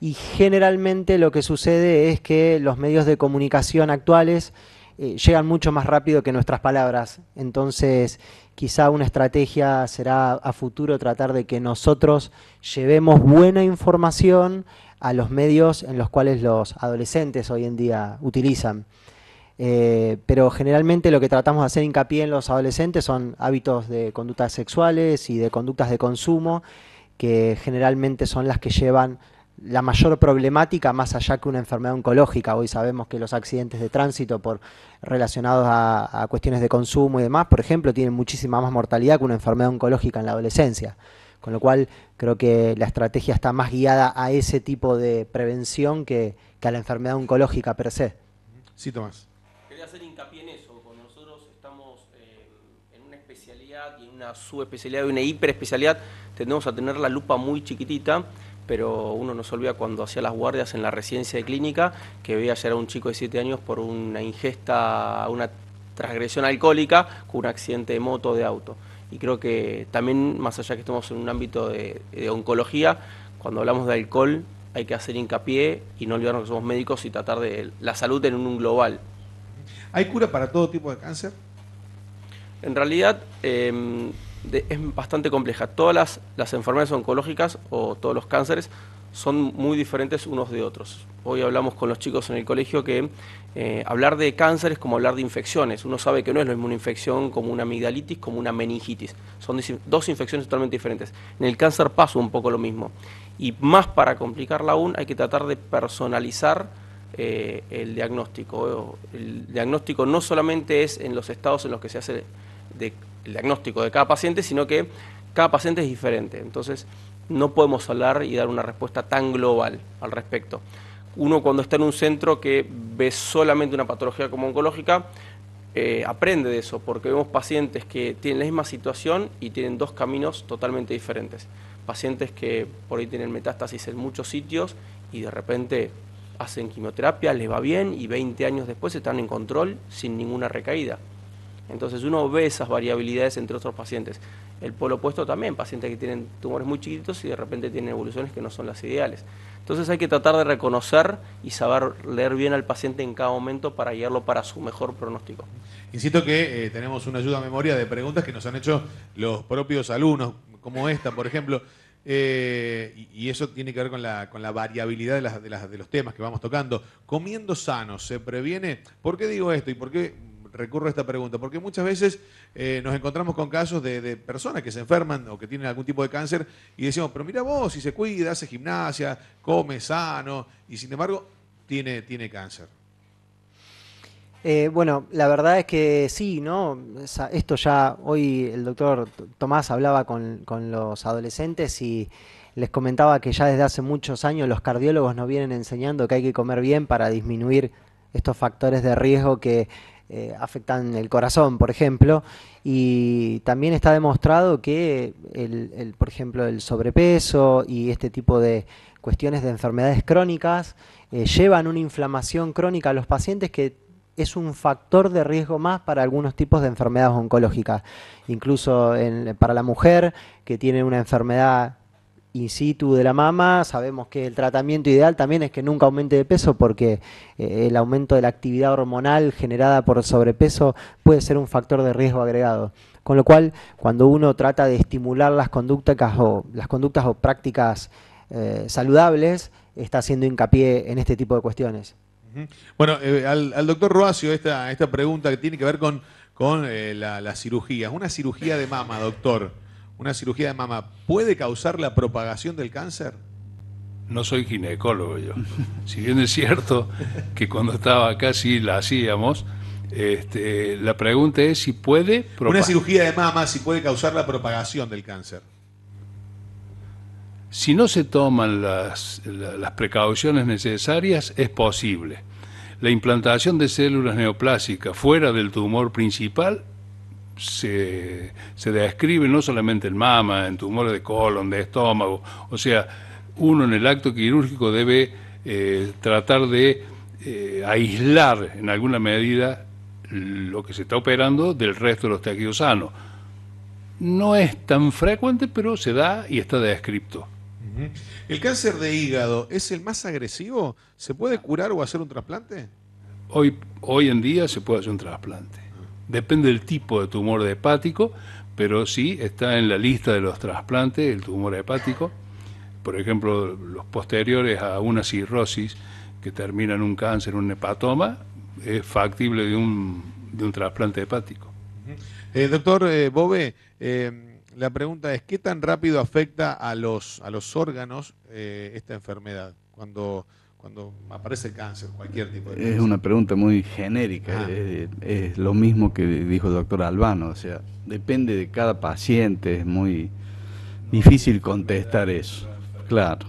Speaker 7: y generalmente lo que sucede es que los medios de comunicación actuales eh, llegan mucho más rápido que nuestras palabras, entonces quizá una estrategia será a futuro tratar de que nosotros llevemos buena información a los medios en los cuales los adolescentes hoy en día utilizan. Eh, pero generalmente lo que tratamos de hacer hincapié en los adolescentes son hábitos de conductas sexuales y de conductas de consumo, que generalmente son las que llevan la mayor problemática más allá que una enfermedad oncológica. Hoy sabemos que los accidentes de tránsito por, relacionados a, cuestiones de consumo y demás, por ejemplo, tienen muchísima más mortalidad que una enfermedad oncológica en la adolescencia. Con lo cual creo que la estrategia está más guiada a ese tipo de prevención que, que a la enfermedad oncológica per se. Sí,
Speaker 1: Tomás
Speaker 6: hacer hincapié en eso, porque nosotros estamos eh, en una especialidad y en una subespecialidad y una hiperespecialidad, tendemos a tener la lupa muy chiquitita, pero uno nos olvida cuando hacía las guardias en la residencia de clínica, que veía ayer a un chico de 7 años por una ingesta, una transgresión alcohólica con un accidente de moto o de auto. Y creo que también, más allá que estemos en un ámbito de oncología, cuando hablamos de alcohol hay que hacer hincapié y no olvidarnos que somos médicos y tratar de la salud en un global.
Speaker 1: ¿Hay cura para todo tipo de cáncer?
Speaker 6: En realidad em, es bastante compleja. Todas las, enfermedades oncológicas o todos los cánceres son muy diferentes unos de otros. Hoy hablamos con los chicos en el colegio que eh, hablar de cáncer es como hablar de infecciones. Uno sabe que no es lo mismo una infección como una amigdalitis, como una meningitis. Son dos infecciones totalmente diferentes. En el cáncer pasa un poco lo mismo. Y más para complicarla aún, hay que tratar de personalizar eh, el diagnóstico. El diagnóstico no solamente es en los estados en los que se hace el diagnóstico de cada paciente, sino que cada paciente es diferente. Entonces, no podemos hablar y dar una respuesta tan global al respecto. Uno cuando está en un centro que ve solamente una patología como oncológica, eh, aprende de eso, porque vemos pacientes que tienen la misma situación y tienen dos caminos totalmente diferentes. Pacientes que por ahí tienen metástasis en muchos sitios y de repente hacen quimioterapia, les va bien y 20 años después están en control sin ninguna recaída. Entonces uno ve esas variabilidades entre otros pacientes. El polo opuesto también, pacientes que tienen tumores muy chiquitos y de repente tienen evoluciones que no son las ideales. Entonces hay que tratar de reconocer y saber leer bien al paciente en cada momento para guiarlo para su mejor pronóstico.
Speaker 1: Insisto que eh, tenemos una ayuda a memoria de preguntas que nos han hecho los propios alumnos, como esta, por ejemplo. Eh, y, eso tiene que ver con la, con la variabilidad de, de, los temas que vamos tocando. Comiendo sano, ¿se previene? ¿Por qué digo esto y por qué recurro a esta pregunta? Porque muchas veces eh, nos encontramos con casos de, personas que se enferman o que tienen algún tipo de cáncer y decimos, pero mira vos, si se cuida, hace gimnasia, come sano, y sin embargo tiene, tiene cáncer.
Speaker 7: Eh, bueno, la verdad es que sí, ¿no? Esto ya hoy el doctor Tomás hablaba con, los adolescentes y les comentaba que ya desde hace muchos años los cardiólogos nos vienen enseñando que hay que comer bien para disminuir estos factores de riesgo que eh, afectan el corazón, por ejemplo. Y también está demostrado que, el, por ejemplo, el sobrepeso y este tipo de cuestiones de enfermedades crónicas eh, llevan una inflamación crónica a los pacientes que es un factor de riesgo más para algunos tipos de enfermedades oncológicas. Incluso para la mujer que tiene una enfermedad in situ de la mama, sabemos que el tratamiento ideal también es que nunca aumente de peso porque eh, el aumento de la actividad hormonal generada por sobrepeso puede ser un factor de riesgo agregado. Con lo cual, cuando uno trata de estimular las conductas o, las conductas o prácticas eh, saludables, está haciendo hincapié en este tipo de cuestiones.
Speaker 1: Bueno, eh, al, doctor Roacio, esta, esta pregunta que tiene que ver con, eh, la, cirugía. Una cirugía de mama, doctor, una cirugía de mama, ¿puede causar la propagación del cáncer?
Speaker 4: No soy ginecólogo yo. si bien es cierto que cuando estaba acá sí la hacíamos, este, la pregunta es si puede... Una cirugía
Speaker 1: de mama, si puede causar la propagación del cáncer.
Speaker 4: Si no se toman las, precauciones necesarias, es posible. La implantación de células neoplásicas fuera del tumor principal se, describe no solamente en mama, en tumores de colon, de estómago. O sea, uno en el acto quirúrgico debe eh, tratar de eh, aislar en alguna medida lo que se está operando del resto de los tejidos sanos. No es tan frecuente, pero se da y está descrito. ¿El cáncer de hígado es el más agresivo? ¿Se puede curar o hacer un trasplante? Hoy, hoy en día se puede hacer un trasplante. Depende del tipo de tumor hepático, pero sí está en la lista de los trasplantes el tumor hepático. Por ejemplo, los posteriores a una cirrosis que termina en un cáncer, un hepatoma, es factible de un, de un trasplante hepático.
Speaker 1: Eh, doctor eh, Bobe, eh, la pregunta es, ¿qué tan rápido afecta a los, a los órganos eh, esta enfermedad cuando, cuando aparece cáncer, cualquier tipo de cáncer? Es una
Speaker 5: pregunta muy genérica, ah. eh, eh, es, lo mismo que dijo el doctor Albano, o sea, depende de cada paciente, es muy difícil contestar eso,
Speaker 1: claro.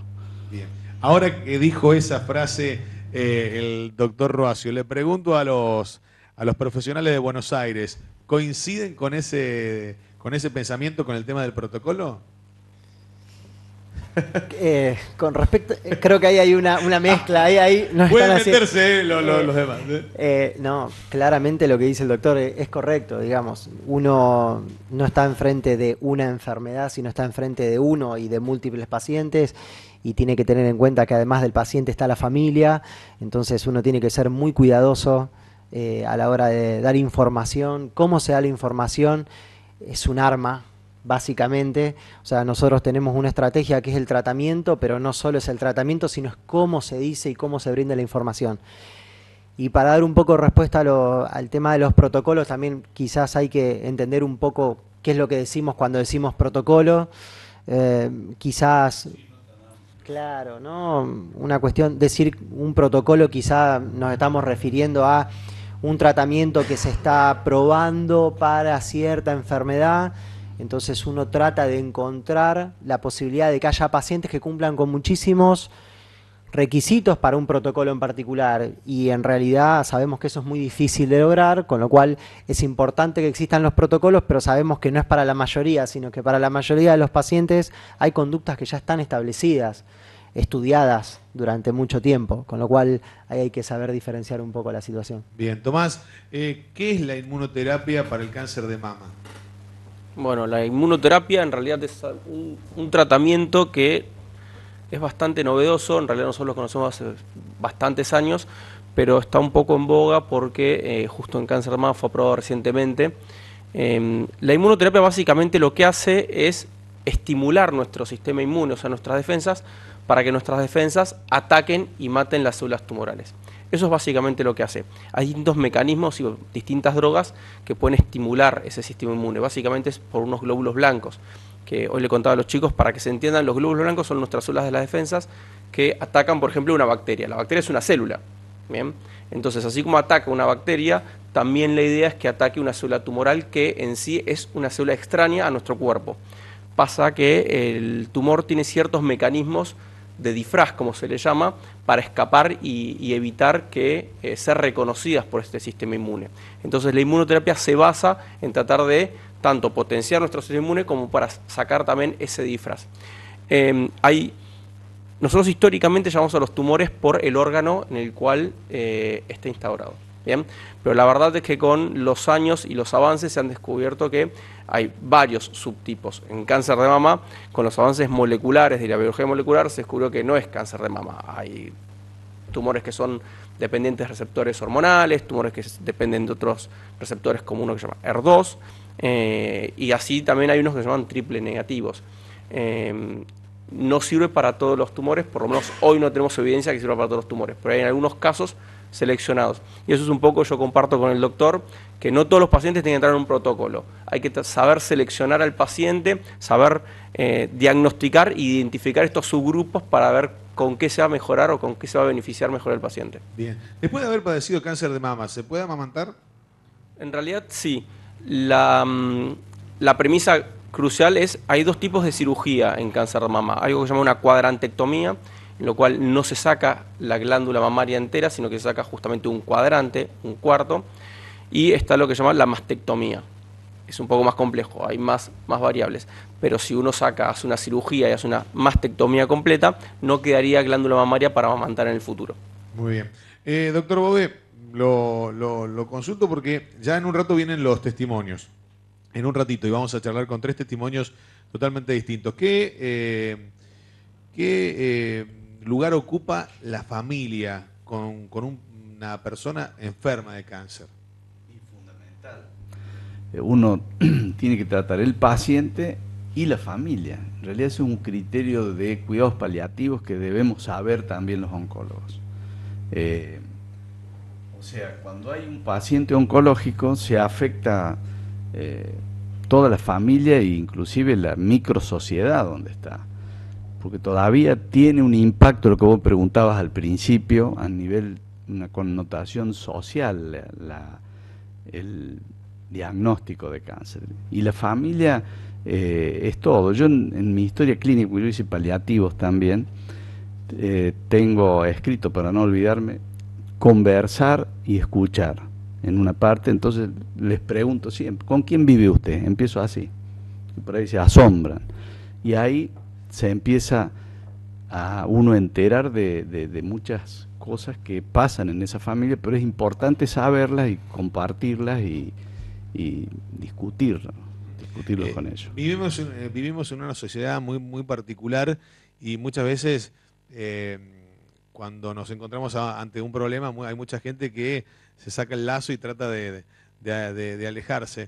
Speaker 1: Bien. Ahora que dijo esa frase el doctor Roacio, le pregunto a los, a los profesionales de Buenos Aires, ¿coinciden con ese con ese pensamiento con el tema del protocolo?
Speaker 7: <laughs> Eh, con respecto, eh, creo que ahí hay una, mezcla, ahí no Pueden están meterse eh, los demás. no, claramente lo que dice el doctor es, correcto, digamos. Uno no está enfrente de una enfermedad, sino está enfrente de uno y de múltiples pacientes y tiene que tener en cuenta que además del paciente está la familia, entonces uno tiene que ser muy cuidadoso a la hora de dar información, cómo se da la información es un arma, básicamente. O sea, nosotros tenemos una estrategia que es el tratamiento, pero no solo es el tratamiento, sino es cómo se dice y cómo se brinda la información. Y para dar un poco respuesta al tema de los protocolos, también quizás hay que entender un poco qué es lo que decimos cuando decimos protocolo. Eh, quizás, claro, ¿no? Una cuestión, decir un protocolo quizás nos estamos refiriendo a un tratamiento que se está probando para cierta enfermedad. Entonces uno trata de encontrar la posibilidad de que haya pacientes que cumplan con muchísimos requisitos para un protocolo en particular y en realidad sabemos que eso es muy difícil de lograr, con lo cual es importante que existan los protocolos, pero sabemos que no es para la mayoría, sino que para la mayoría de los pacientes hay conductas que ya están establecidas estudiadas durante mucho tiempo, con lo cual hay que saber diferenciar un poco la situación.
Speaker 1: Bien, Tomás, eh, ¿qué es la inmunoterapia para el cáncer de mama?
Speaker 6: Bueno, la inmunoterapia en realidad es un, tratamiento que es bastante novedoso, en realidad nosotros lo conocemos hace bastantes años, pero está un poco en boga porque eh, justo en cáncer de mama fue aprobado recientemente. Em, la inmunoterapia básicamente lo que hace es estimular nuestro sistema inmune, o sea, nuestras defensas, para que nuestras defensas ataquen y maten las células tumorales. Eso es básicamente lo que hace. Hay distintos mecanismos y distintas drogas que pueden estimular ese sistema inmune. Básicamente es por unos glóbulos blancos, que hoy le contaba a los chicos para que se entiendan, los glóbulos blancos son nuestras células de las defensas que atacan, por ejemplo, una bacteria. La bacteria es una célula. ¿bien? Entonces, así como ataca una bacteria, también la idea es que ataque una célula tumoral que en sí es una célula extraña a nuestro cuerpo. Pasa que el tumor tiene ciertos mecanismos de disfraz, como se le llama, para escapar y, evitar que eh, ser reconocidas por este sistema inmune. Entonces la inmunoterapia se basa en tratar de tanto potenciar nuestro sistema inmune como para sacar también ese disfraz. Em, nosotros históricamente llamamos a los tumores por el órgano en el cual eh, está instaurado. Pero la verdad es que con los años y los avances se han descubierto que hay varios subtipos. En cáncer de mama, con los avances moleculares de la biología molecular, se descubrió que no es cáncer de mama. Hay tumores que son dependientes de receptores hormonales, tumores que dependen de otros receptores como uno que se llama ER2, eh, y así también hay unos que se llaman triple negativos. Em, no sirve para todos los tumores, por lo menos hoy no tenemos evidencia que sirva para todos los tumores, pero hay en algunos casos seleccionados. Y eso es un poco, yo comparto con el doctor, que no todos los pacientes tienen que entrar en un protocolo. Hay que saber seleccionar al paciente, saber eh, diagnosticar e identificar estos subgrupos para ver con qué se va a mejorar o con qué se va a beneficiar mejor el paciente.
Speaker 1: Bien. Después de haber padecido cáncer de mama, ¿se puede amamantar?
Speaker 6: En realidad sí. La, mm, la premisa crucial es, hay dos tipos de cirugía en cáncer de mama. Algo que se llama una cuadrantectomía, lo cual no se saca la glándula mamaria entera, sino que se saca justamente un cuadrante, un cuarto, y está lo que se llama la mastectomía. Es un poco más complejo, hay más, más variables, pero si uno saca, hace una cirugía y hace una mastectomía completa, no quedaría glándula mamaria para amamantar en el futuro.
Speaker 1: Muy bien. Eh, doctor Bode, lo, consulto porque ya en un rato vienen los testimonios en un ratito y vamos a charlar con tres testimonios totalmente distintos. ¿Qué, eh, eh, lugar ocupa la familia con, una persona enferma de cáncer? Y fundamental.
Speaker 5: Eh, uno <clears throat> tiene que tratar el paciente y la familia. En realidad es un criterio de cuidados paliativos que debemos saber también los oncólogos. Eh, o sea, cuando hay un paciente oncológico se afecta eh, toda la familia e inclusive la microsociedad donde está porque todavía tiene un impacto, lo que vos preguntabas al principio, a nivel, una connotación social, el diagnóstico de cáncer. Y la familia eh, es todo. Yo en, mi historia clínica, yo hice paliativos también, eh, tengo escrito, para no olvidarme, conversar y escuchar en una parte, entonces les pregunto siempre, ¿con quién vive usted? Empiezo así, y por ahí se asombran. Y ahí se empieza a uno enterar de, muchas cosas que pasan en esa familia, pero es importante saberlas y compartirlas y, discutirlas, discutirlo eh, con ellos.
Speaker 1: Eh, vivimos, en una sociedad muy, muy particular y muchas veces eh, cuando nos encontramos ante un problema hay mucha gente que se saca el lazo y trata de, de alejarse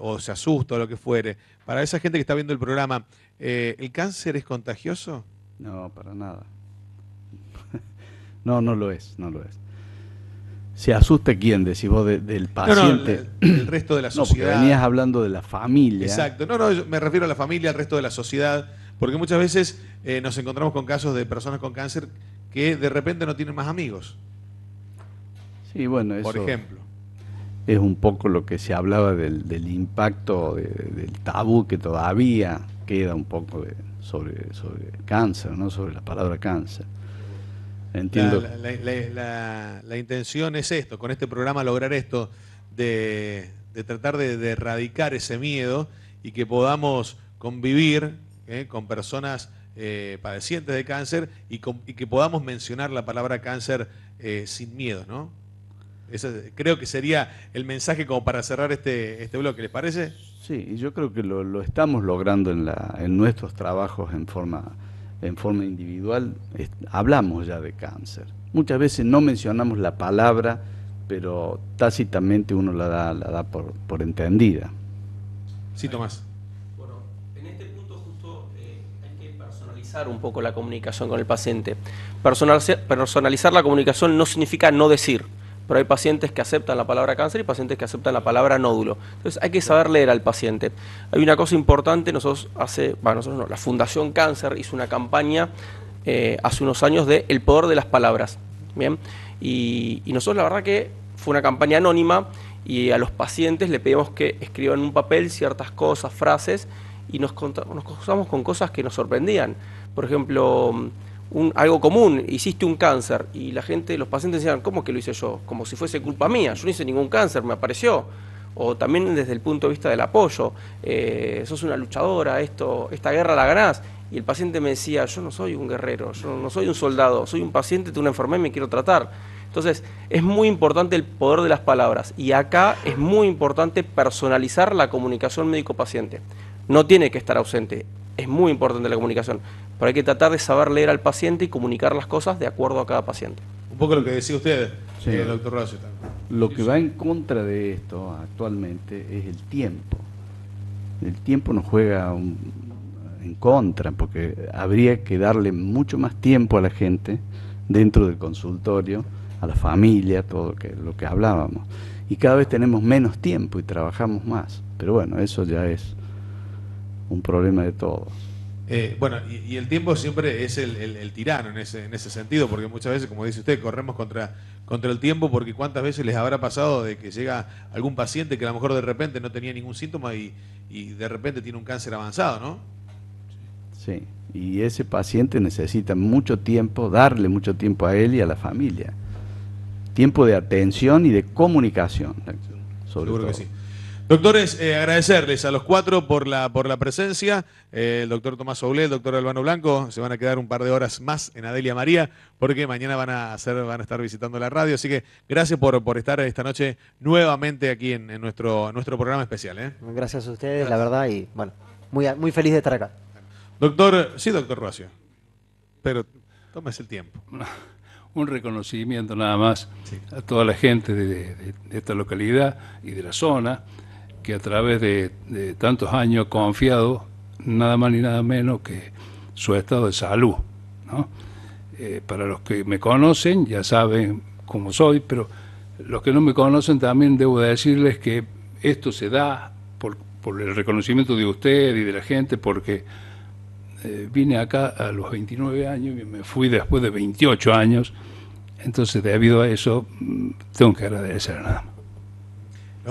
Speaker 1: o se asusta o lo que fuere. Para esa gente que está viendo el programa, eh, ¿El cáncer es contagioso? No, para nada.
Speaker 5: no, no lo es, no lo es. ¿Se asusta quién? Decís vos del paciente.
Speaker 1: el, resto de la <clears throat> sociedad. No, venías
Speaker 5: hablando de la familia. Exacto.
Speaker 1: No, no, me refiero a la familia, al resto de la sociedad. Porque muchas veces eh, nos encontramos con casos de personas con cáncer que de repente no tienen más amigos. Sí, bueno, eso. Por ejemplo.
Speaker 5: Es un poco lo que se hablaba del, impacto, del tabú que todavía queda un poco sobre, sobre cáncer, ¿no? sobre la palabra cáncer. Entiendo.
Speaker 1: La, la, intención es esto, con este programa lograr esto, de, tratar de, erradicar ese miedo y que podamos convivir ¿eh? con personas eh, padecientes de cáncer y, que podamos mencionar la palabra cáncer eh, sin miedo, ¿no? creo que sería el mensaje como para cerrar este, este bloque, ¿les parece? Sí, y
Speaker 5: yo creo que lo, estamos logrando en, nuestros trabajos en forma, individual. hablamos ya de cáncer. Muchas veces no mencionamos la palabra, pero tácitamente uno la da, por, entendida.
Speaker 6: Sí,
Speaker 1: Tomás. Bueno, en este punto
Speaker 6: justo eh, hay que personalizar un poco la comunicación con el paciente. personalizar la comunicación no significa no decir pero hay pacientes que aceptan la palabra cáncer y pacientes que aceptan la palabra nódulo. Entonces hay que saber leer al paciente. Hay una cosa importante, nosotros hace, bueno, nosotros no, la Fundación Cáncer hizo una campaña eh, hace unos años de El poder de las palabras. Bien, y, nosotros la verdad que fue una campaña anónima y a los pacientes le pedimos que escriban en un papel ciertas cosas, frases, y nos, contamos, nos con cosas que nos sorprendían. Por ejemplo, algo común, hiciste un cáncer y la gente, los pacientes decían, ¿cómo que lo hice yo? Como si fuese culpa mía, yo no hice ningún cáncer, me apareció. O también desde el punto de vista del apoyo, eh, sos una luchadora, esto, esta guerra la ganás. Y el paciente me decía, yo no soy un guerrero, yo no soy un soldado, soy un paciente, de una enfermedad y me quiero tratar. Entonces, es muy importante el poder de las palabras. Y acá es muy importante personalizar la comunicación médico-paciente. No tiene que estar ausente. Es muy importante la comunicación. Pero hay que tratar de saber leer al paciente y comunicar las cosas de acuerdo a cada paciente.
Speaker 1: Un poco lo que decía usted, el eh, doctor Razo.
Speaker 5: Lo que va en contra de esto actualmente es el tiempo. El tiempo nos juega en contra, porque habría que darle mucho más tiempo a la gente dentro del consultorio, a la familia, todo que, lo que hablábamos. Y cada vez tenemos menos tiempo y trabajamos más. Pero bueno, eso ya es un problema de todos.
Speaker 1: Eh, bueno, y, el tiempo siempre es el, tirano en ese, sentido, porque muchas veces, como dice usted, corremos contra, contra el tiempo, porque cuántas veces les habrá pasado de que llega algún paciente que a lo mejor de repente no tenía ningún síntoma y, y de repente tiene un cáncer avanzado, ¿no?
Speaker 5: Sí, y ese paciente necesita mucho tiempo, darle mucho tiempo a él y a la familia. Tiempo de atención y de comunicación. Sobre todo.
Speaker 1: Doctores, eh, agradecerles a los cuatro por la, por la presencia. Eh, el doctor Tomás Oblé, el doctor Albano Blanco, se van a quedar un par de horas más en Adelia María, porque mañana van a, hacer, van a estar visitando la radio. Así que gracias por, por estar esta noche nuevamente aquí en, nuestro, nuestro programa especial. ¿eh? Gracias a ustedes, la verdad, y bueno, muy, muy feliz de estar acá. Doctor, sí, doctor Rocio, pero tómese el tiempo.
Speaker 4: un reconocimiento nada más a toda la gente de esta localidad y de la zona que a través de, tantos años confiado nada más ni nada menos que su estado de salud. Eh, para los que me conocen ya saben cómo soy, pero los que no me conocen también debo decirles que esto se da por, el reconocimiento de usted y de la gente, porque eh, vine acá a los 29 años y me fui después de 28 años, entonces debido a eso mm, tengo que agradecer nada más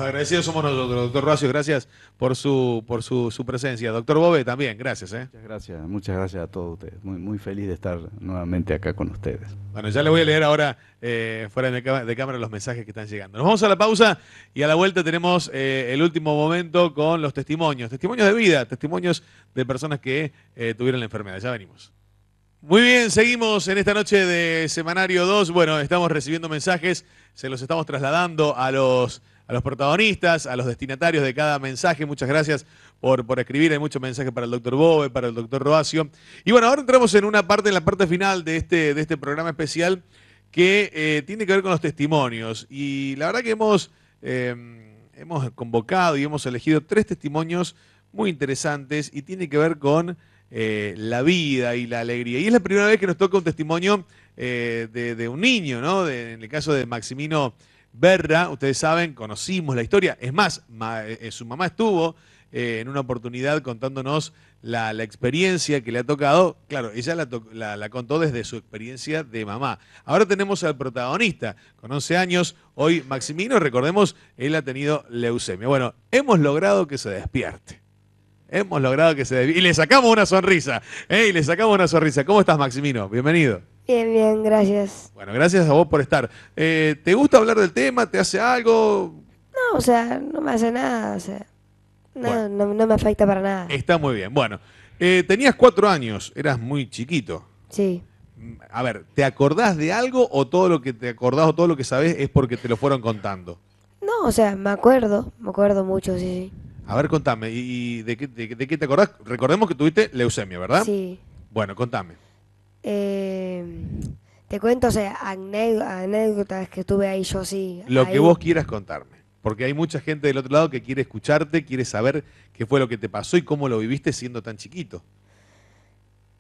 Speaker 1: agradecidos somos nosotros, doctor Rocio, gracias por su, por su, presencia. Doctor Bove, también, gracias. ¿eh? Muchas
Speaker 5: gracias, muchas gracias a todos ustedes. Muy, muy feliz de estar nuevamente acá con ustedes.
Speaker 1: Bueno, ya les voy a leer ahora, eh, fuera de, cámara, los mensajes que están llegando. Nos vamos a la pausa y a la vuelta tenemos eh, el último momento con los testimonios, testimonios de vida, testimonios de personas que tuvieron la enfermedad. Ya venimos. Muy bien, seguimos en esta noche de Semanario 2. Bueno, estamos recibiendo mensajes, se los estamos trasladando a los a los protagonistas, a los destinatarios de cada mensaje. Muchas gracias por, por escribir. Hay muchos mensajes para el doctor Bobe, para el doctor Roacio. Y bueno, ahora entramos en una parte, en la parte final de este, de este programa especial que eh, tiene que ver con los testimonios. Y la verdad que hemos, em, hemos convocado y hemos elegido tres testimonios muy interesantes y tiene que ver con eh, la vida y la alegría. Y es la primera vez que nos toca un testimonio eh, de, un niño, ¿no? en el caso de Maximino. Berra, ustedes saben, conocimos la historia. Es más, eh, su mamá estuvo eh, en una oportunidad contándonos la, experiencia que le ha tocado. Claro, ella la, contó desde su experiencia de mamá. Ahora tenemos al protagonista, con 11 años, hoy Maximino, recordemos, él ha tenido leucemia. Bueno, hemos logrado que se despierte. Hemos logrado que se despierte. Y le sacamos una sonrisa. ¿eh? Y le sacamos una sonrisa. ¿Cómo estás, Maximino? Bienvenido.
Speaker 8: Bien, bien, gracias.
Speaker 1: Bueno, gracias a vos por estar. Eh, ¿Te gusta hablar del tema? ¿Te hace algo?
Speaker 8: No, o sea, no me hace nada, no, no, me afecta para nada.
Speaker 1: Está muy bien. Bueno, eh, tenías cuatro años, eras muy chiquito. Sí. A ver, ¿te acordás de algo o todo lo que te acordás o todo lo que sabés es porque te lo fueron contando?
Speaker 8: No, o sea, me acuerdo, me acuerdo mucho, sí, sí.
Speaker 1: A ver, contame, ¿y de qué, de qué te acordás? Recordemos que tuviste leucemia, ¿verdad? Sí. Bueno, contame.
Speaker 8: Eh, te cuento o anécdotas que estuve ahí yo sí. Lo que vos
Speaker 1: quieras contarme, porque hay mucha gente del otro lado que quiere escucharte, quiere saber qué fue lo que te pasó y cómo lo viviste siendo tan chiquito.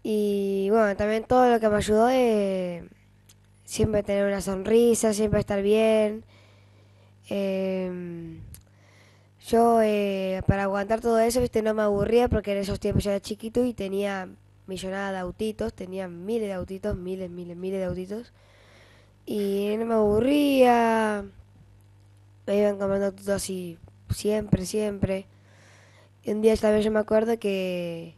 Speaker 8: Y bueno, también todo lo que me ayudó es siempre tener una sonrisa, siempre estar bien. Em, yo eh, para aguantar todo eso, viste, no me aburría porque en esos tiempos yo era chiquito y tenía millonada de autitos, tenía miles de autitos, miles, miles, miles de autitos. Y no me aburría. Me iban comiendo todo así siempre, siempre. Y un día también yo me acuerdo que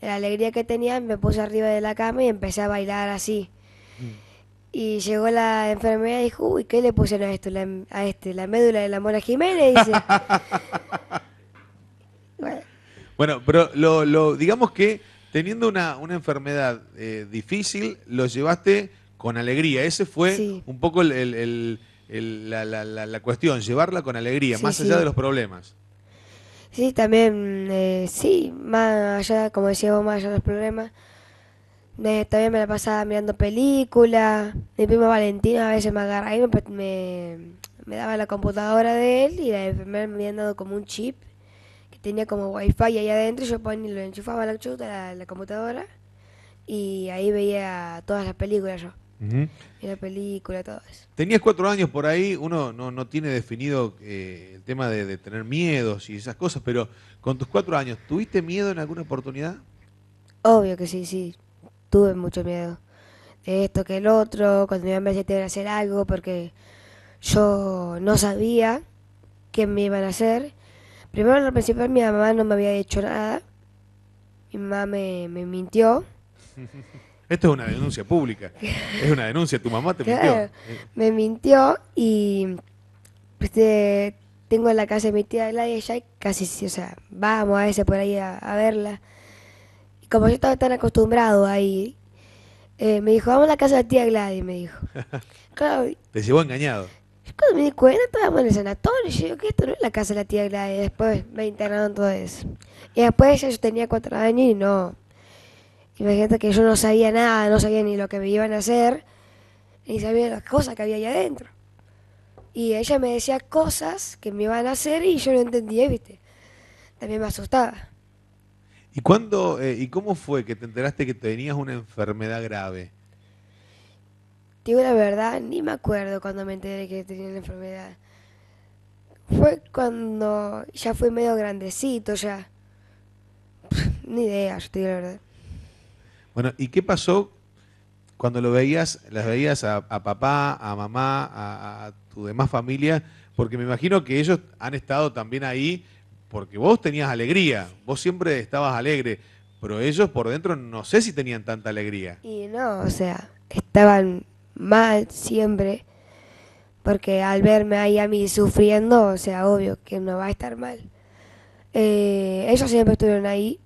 Speaker 8: de la alegría que tenía me puse arriba de la cama y empecé a bailar así. Mm. Y llegó la enfermera y dijo, uy, ¿qué le pusieron a esto? a este, la médula de la Mora Jiménez, <laughs>
Speaker 1: bueno. pero lo, digamos que teniendo una, enfermedad eh, difícil, lo llevaste con alegría. Ese fue un poco la, cuestión, llevarla con alegría, más allá de los problemas.
Speaker 8: Sí, también, eh, sí, más allá, como vos, más allá de los problemas. Eh, también me la pasaba mirando películas. Mi primo Valentino a veces me agarraba y me, daba la computadora de él y la enfermera me había dado como un chip tenía como wifi ahí adentro, yo ponía, lo enchufaba la chuta, la, la computadora, y ahí veía todas las películas yo. la película, todo eso.
Speaker 1: Tenías cuatro años por ahí, uno no, no tiene definido eh, el tema de, tener miedos y esas cosas, pero con tus cuatro años, ¿tuviste miedo en alguna oportunidad?
Speaker 8: Obvio que sí, sí, tuve mucho miedo. De esto que el otro, cuando me iban a ver si iban a hacer algo, porque yo no sabía qué me iban a hacer Primero, lo principal, mi mamá no me había hecho nada. Mi mamá me, mintió.
Speaker 1: <laughs> Esto es una denuncia pública. Es una denuncia. Tu mamá te mintió.
Speaker 8: Me mintió y pues, eh, tengo en la casa de mi tía Gladys ya casi, o sea, vamos a ese por ahí a, verla. Y como yo estaba tan acostumbrado ahí, eh, me dijo, vamos a la casa de tía Gladys, me dijo. <laughs> claro,
Speaker 1: te llevó engañado
Speaker 8: cuando me di cuenta estábamos en el sanatorio, yo digo que esto no es la casa de la tía Gladys, después me internaron todo eso. Y después ya yo tenía cuatro años y no. Imagínate que yo no sabía nada, no sabía ni lo que me iban a hacer, ni sabía las cosas que había ahí adentro. Y ella me decía cosas que me iban a hacer y yo no entendía, ¿viste? También me asustaba.
Speaker 1: ¿Y cuándo eh, y cómo fue que te enteraste que tenías una enfermedad grave?
Speaker 8: Digo la verdad, ni me acuerdo cuando me enteré que tenía la enfermedad. Fue cuando ya fui medio grandecito, ya. ni idea, yo te digo la verdad.
Speaker 1: Bueno, ¿y qué pasó cuando lo veías, las veías a, papá, a mamá, a, tu demás familia? Porque me imagino que ellos han estado también ahí porque vos tenías alegría, vos siempre estabas alegre, pero ellos por dentro no sé si tenían tanta alegría.
Speaker 8: Y no, o sea, estaban mal siempre, porque al verme ahí a mí sufriendo, o sea, obvio que no va a estar mal. Eh, ellos siempre estuvieron ahí,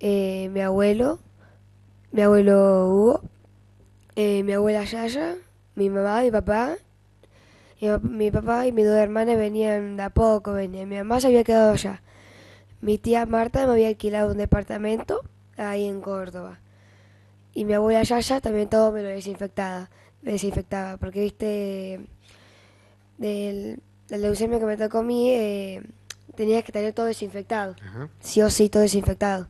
Speaker 8: eh, mi abuelo, mi abuelo Hugo, eh, mi abuela Yaya, mi mamá, mi papá, mi, papá y mis dos hermanas venían de a poco, venían. mi mamá se había quedado allá. Mi tía Marta me había alquilado un departamento ahí en Córdoba. Y mi abuela Yaya también todo me lo desinfectaba, desinfectaba, porque viste, del, del leucemia que me tocó a mí, eh, que tener todo desinfectado, sí o sí, todo desinfectado.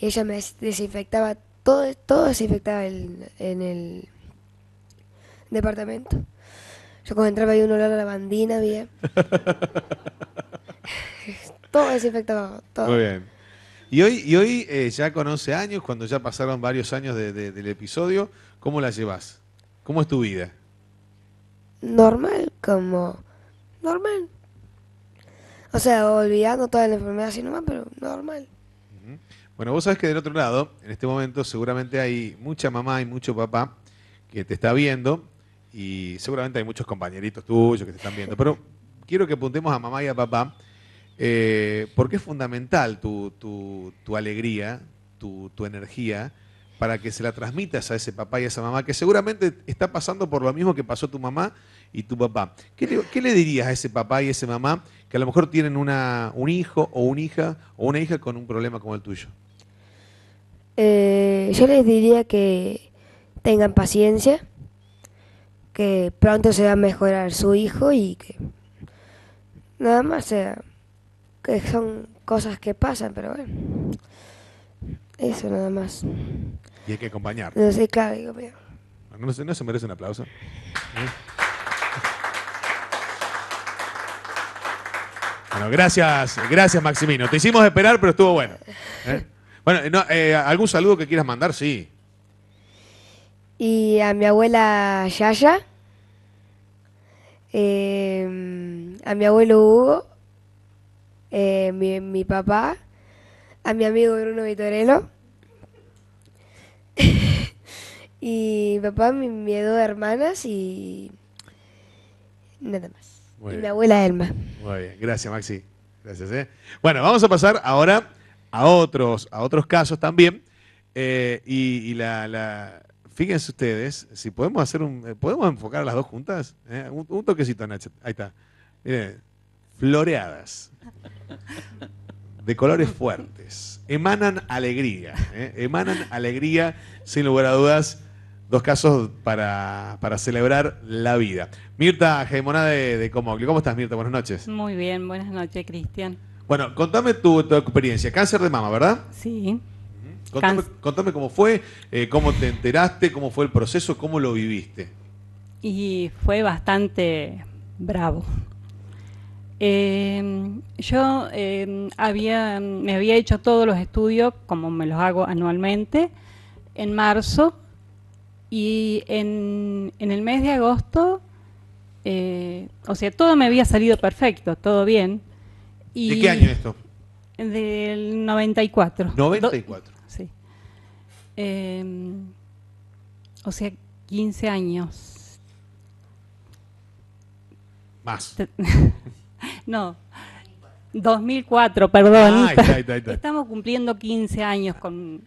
Speaker 8: Y ella me desinfectaba, todo, todo desinfectaba en, en el departamento. Yo cuando entraba había un olor a lavandina, bien <laughs> <laughs> todo desinfectado, todo. Muy
Speaker 1: bien. Y hoy, eh, ya con 11 años, cuando ya pasaron varios años del episodio, ¿cómo la llevas? ¿Cómo es tu vida?
Speaker 8: Normal, como... Normal. O sea, olvidando toda la enfermedad así nomás, pero
Speaker 7: normal.
Speaker 1: Bueno, vos sabés que del otro lado, en este momento seguramente hay mucha mamá y mucho papá que te está viendo y seguramente hay muchos compañeritos tuyos que te están viendo, pero quiero que apuntemos a mamá y a papá eh, porque es fundamental tu, alegría, tu, energía, para que se la transmitas a ese papá y a esa mamá, que seguramente está pasando por lo mismo que pasó tu mamá y tu papá. ¿Qué le, dirías a ese papá y a esa mamá que a lo mejor tienen un hijo o una hija o una hija con un problema como el tuyo?
Speaker 8: Eh, yo les diría que tengan paciencia, que pronto se va a mejorar su hijo y que nada más sea que son cosas que pasan, pero bueno, eso nada más.
Speaker 1: Y hay que acompañar. No claro, digo, No, se, merece un aplauso. ¿Eh? Bueno, gracias, gracias Maximino. Te hicimos esperar, pero estuvo bueno. ¿eh? Bueno, eh, ¿algún saludo que quieras mandar? Sí.
Speaker 8: Y a mi abuela Yaya, a mi abuelo Hugo, eh, mi, mi, papá, a mi amigo Bruno Vitorello. <laughs> y mi papá, mi, miedo de hermanas y nada más. y mi abuela Elma.
Speaker 1: Muy bien, gracias Maxi. Gracias. ¿eh? Bueno, vamos a pasar ahora a otros, a otros casos también. Eh, y, la, la, fíjense ustedes, si podemos hacer un, eh, podemos enfocar a las dos juntas, un, un, toquecito, Nacho. Ahí está. Miren, floreadas de colores fuertes. Emanan alegría. ¿eh? Emanan alegría, sin lugar a dudas. Dos casos para, celebrar la vida. Mirta Jaimoná de, de ¿Cómo estás, Mirta? Buenas noches.
Speaker 9: Muy bien, buenas noches, Cristian.
Speaker 1: Bueno, contame tu, experiencia. Cáncer de mama, ¿verdad? Sí. Contame, cómo fue, eh, cómo te enteraste, cómo fue el proceso, cómo lo viviste.
Speaker 9: Y fue bastante bravo. Em, yo em, había, me había hecho todos los estudios, como me los hago anualmente, en marzo y en, el mes de agosto, eh, o sea, todo me había salido perfecto, todo bien. Y ¿De qué año esto? Del 94. 94. sí. Em, o sea, 15 años.
Speaker 1: Más. <laughs>
Speaker 9: <laughs> no. 2004, perdón. Ah, Estamos cumpliendo 15 años con...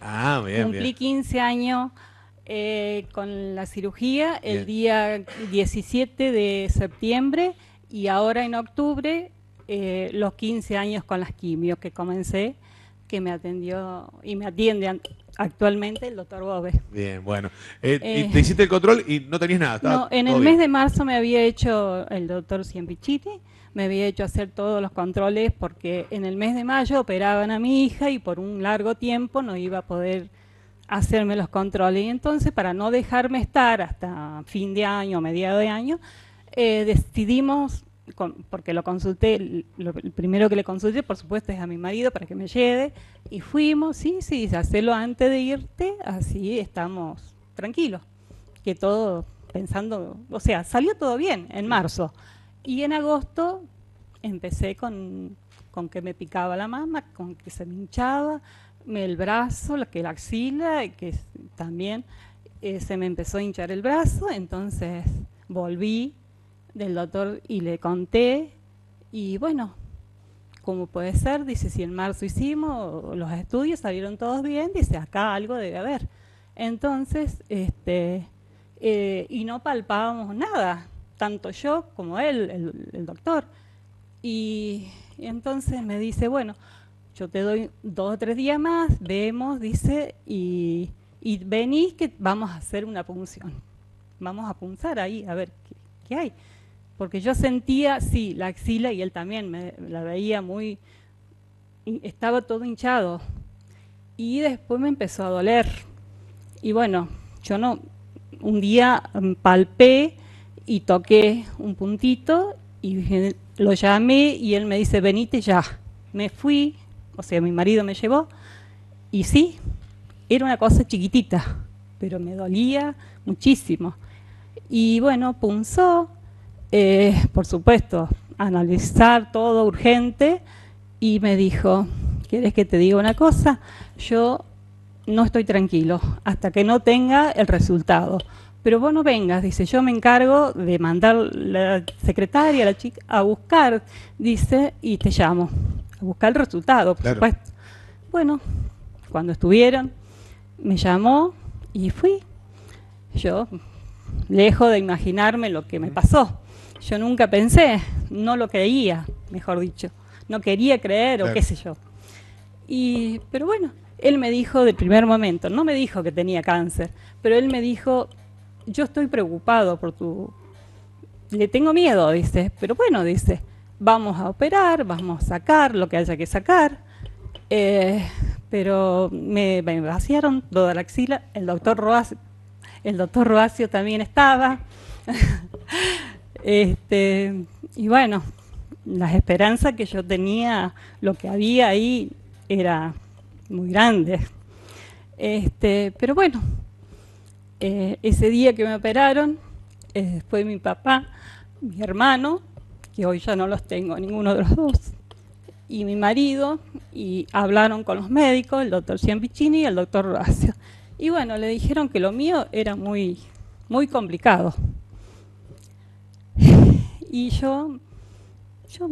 Speaker 1: Ah, Cumplí
Speaker 9: 15 años eh, con la cirugía el día 17 de septiembre y ahora en octubre eh, los 15 años con las quimios que comencé que me atendió y me atiende actualmente el doctor Bobes.
Speaker 1: Bien, bueno. Eh, eh, te hiciste el control y no tenías nada. No, en el mes de
Speaker 9: marzo me había hecho el doctor Cienpichiti, me había hecho hacer todos los controles porque en el mes de mayo operaban a mi hija y por un largo tiempo no iba a poder hacerme los controles. Y entonces, para no dejarme estar hasta fin de año, mediado de año, eh, decidimos porque lo consulté, el primero que le consulté, por supuesto, es a mi marido para que me lleve, y fuimos, sí, sí, hacelo antes de irte, así estamos tranquilos, que todo pensando, o sea, salió todo bien en marzo, y en agosto empecé con, con que me picaba la mama, con que se me hinchaba el brazo, la, que la axila, que también eh, se me empezó a hinchar el brazo, entonces volví del doctor y le conté y bueno, como puede ser, dice, si en marzo hicimos los estudios, salieron todos bien, dice, acá algo debe haber. Entonces, este, eh, y no palpábamos nada, tanto yo como él, el, doctor. Y, entonces me dice, bueno, yo te doy dos o tres días más, vemos, dice, y, venís que vamos a hacer una punción. Vamos a punzar ahí, a ver qué hay porque yo sentía, sí, la axila y él también me la veía muy, estaba todo hinchado. Y después me empezó a doler. Y bueno, yo no, un día mm, palpé y toqué un puntito y lo llamé y él me dice, venite ya. Me fui, o sea, mi marido me llevó y sí, era una cosa chiquitita, pero me dolía muchísimo. Y bueno, punzó, por supuesto, analizar todo urgente y me dijo, ¿quieres que te diga una cosa? Yo no estoy tranquilo hasta que no tenga el resultado. Pero vos no vengas, dice, yo me encargo de mandar la secretaria, la chica, a buscar, dice, y te llamo, a buscar el resultado, por supuesto. Bueno, cuando estuvieron, me llamó y fui. Yo, lejos de imaginarme lo que me pasó. Yo nunca pensé, no lo creía, mejor dicho. No quería creer o qué sé yo. Y, pero bueno, él me dijo del primer momento, no me dijo que tenía cáncer, pero él me dijo, yo estoy preocupado por tu... Le tengo miedo, dice, pero bueno, dice, vamos a operar, vamos a sacar lo que haya que sacar. Eh, pero me, vaciaron toda la axila, el doctor Roacio, el doctor Roacio también estaba. <laughs> Este, y bueno, las esperanzas que yo tenía, lo que había ahí era muy grande. Este, pero bueno, eh, ese día que me operaron, eh, fue mi papá, mi hermano, que hoy ya no los tengo, ninguno de los dos, y mi marido, y hablaron con los médicos, el doctor Cianvicini y el doctor Roacio. Y bueno, le dijeron que lo mío era muy, muy complicado y yo, yo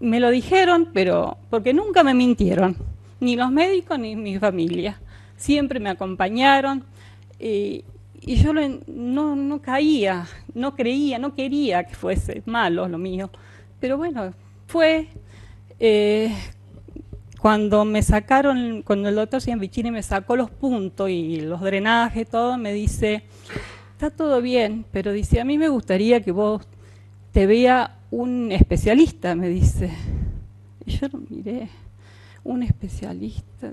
Speaker 9: me lo dijeron, pero porque nunca me mintieron, ni los médicos ni mi familia. Siempre me acompañaron eh, y yo no, caía, no creía, no quería que fuese malo lo mío. Pero bueno, fue eh, cuando me sacaron, cuando el doctor Cianvicini me sacó los puntos y los drenajes, todo, me dice, está todo bien, pero dice, a mí me gustaría que vos te vea un especialista, me dice. Y yo lo miré, un especialista.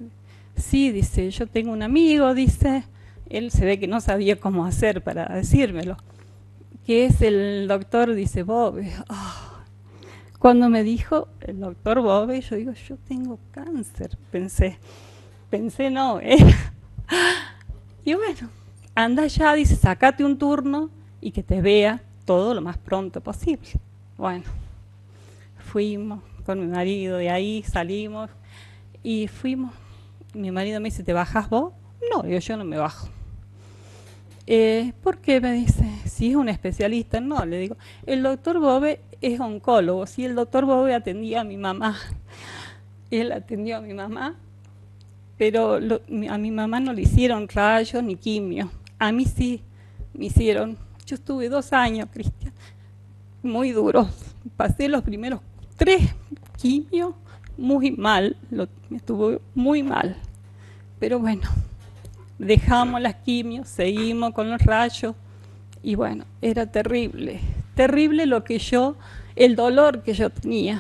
Speaker 9: Sí, dice, yo tengo un amigo, dice, él se ve que no sabía cómo hacer para decírmelo, que es el doctor, dice, Bob. Ah. Cuando me dijo el doctor Bob, yo digo, yo tengo cáncer, pensé. Pensé, no, ¿eh? <laughs> Y bueno, anda ya, dice, sacate un turno y que te vea todo lo más pronto posible. Bueno, fuimos con mi marido de ahí, salimos y fuimos. Mi marido me dice, ¿te bajas vos? No, yo, yo no me bajo. Eh, ¿Por qué? Me dice, si es un especialista, no, le digo, el doctor Bobe es oncólogo, si el doctor Bobe atendía a mi mamá, <laughs> él atendió a mi mamá, pero a mi mamá no le hicieron rayos ni quimio, a mí sí me hicieron yo estuve dos años, Cristian, muy duro. Pasé los primeros tres quimios muy mal, lo, estuvo muy mal. Pero bueno, dejamos las quimios, seguimos con los rayos y bueno, era terrible, terrible lo que yo, el dolor que yo tenía.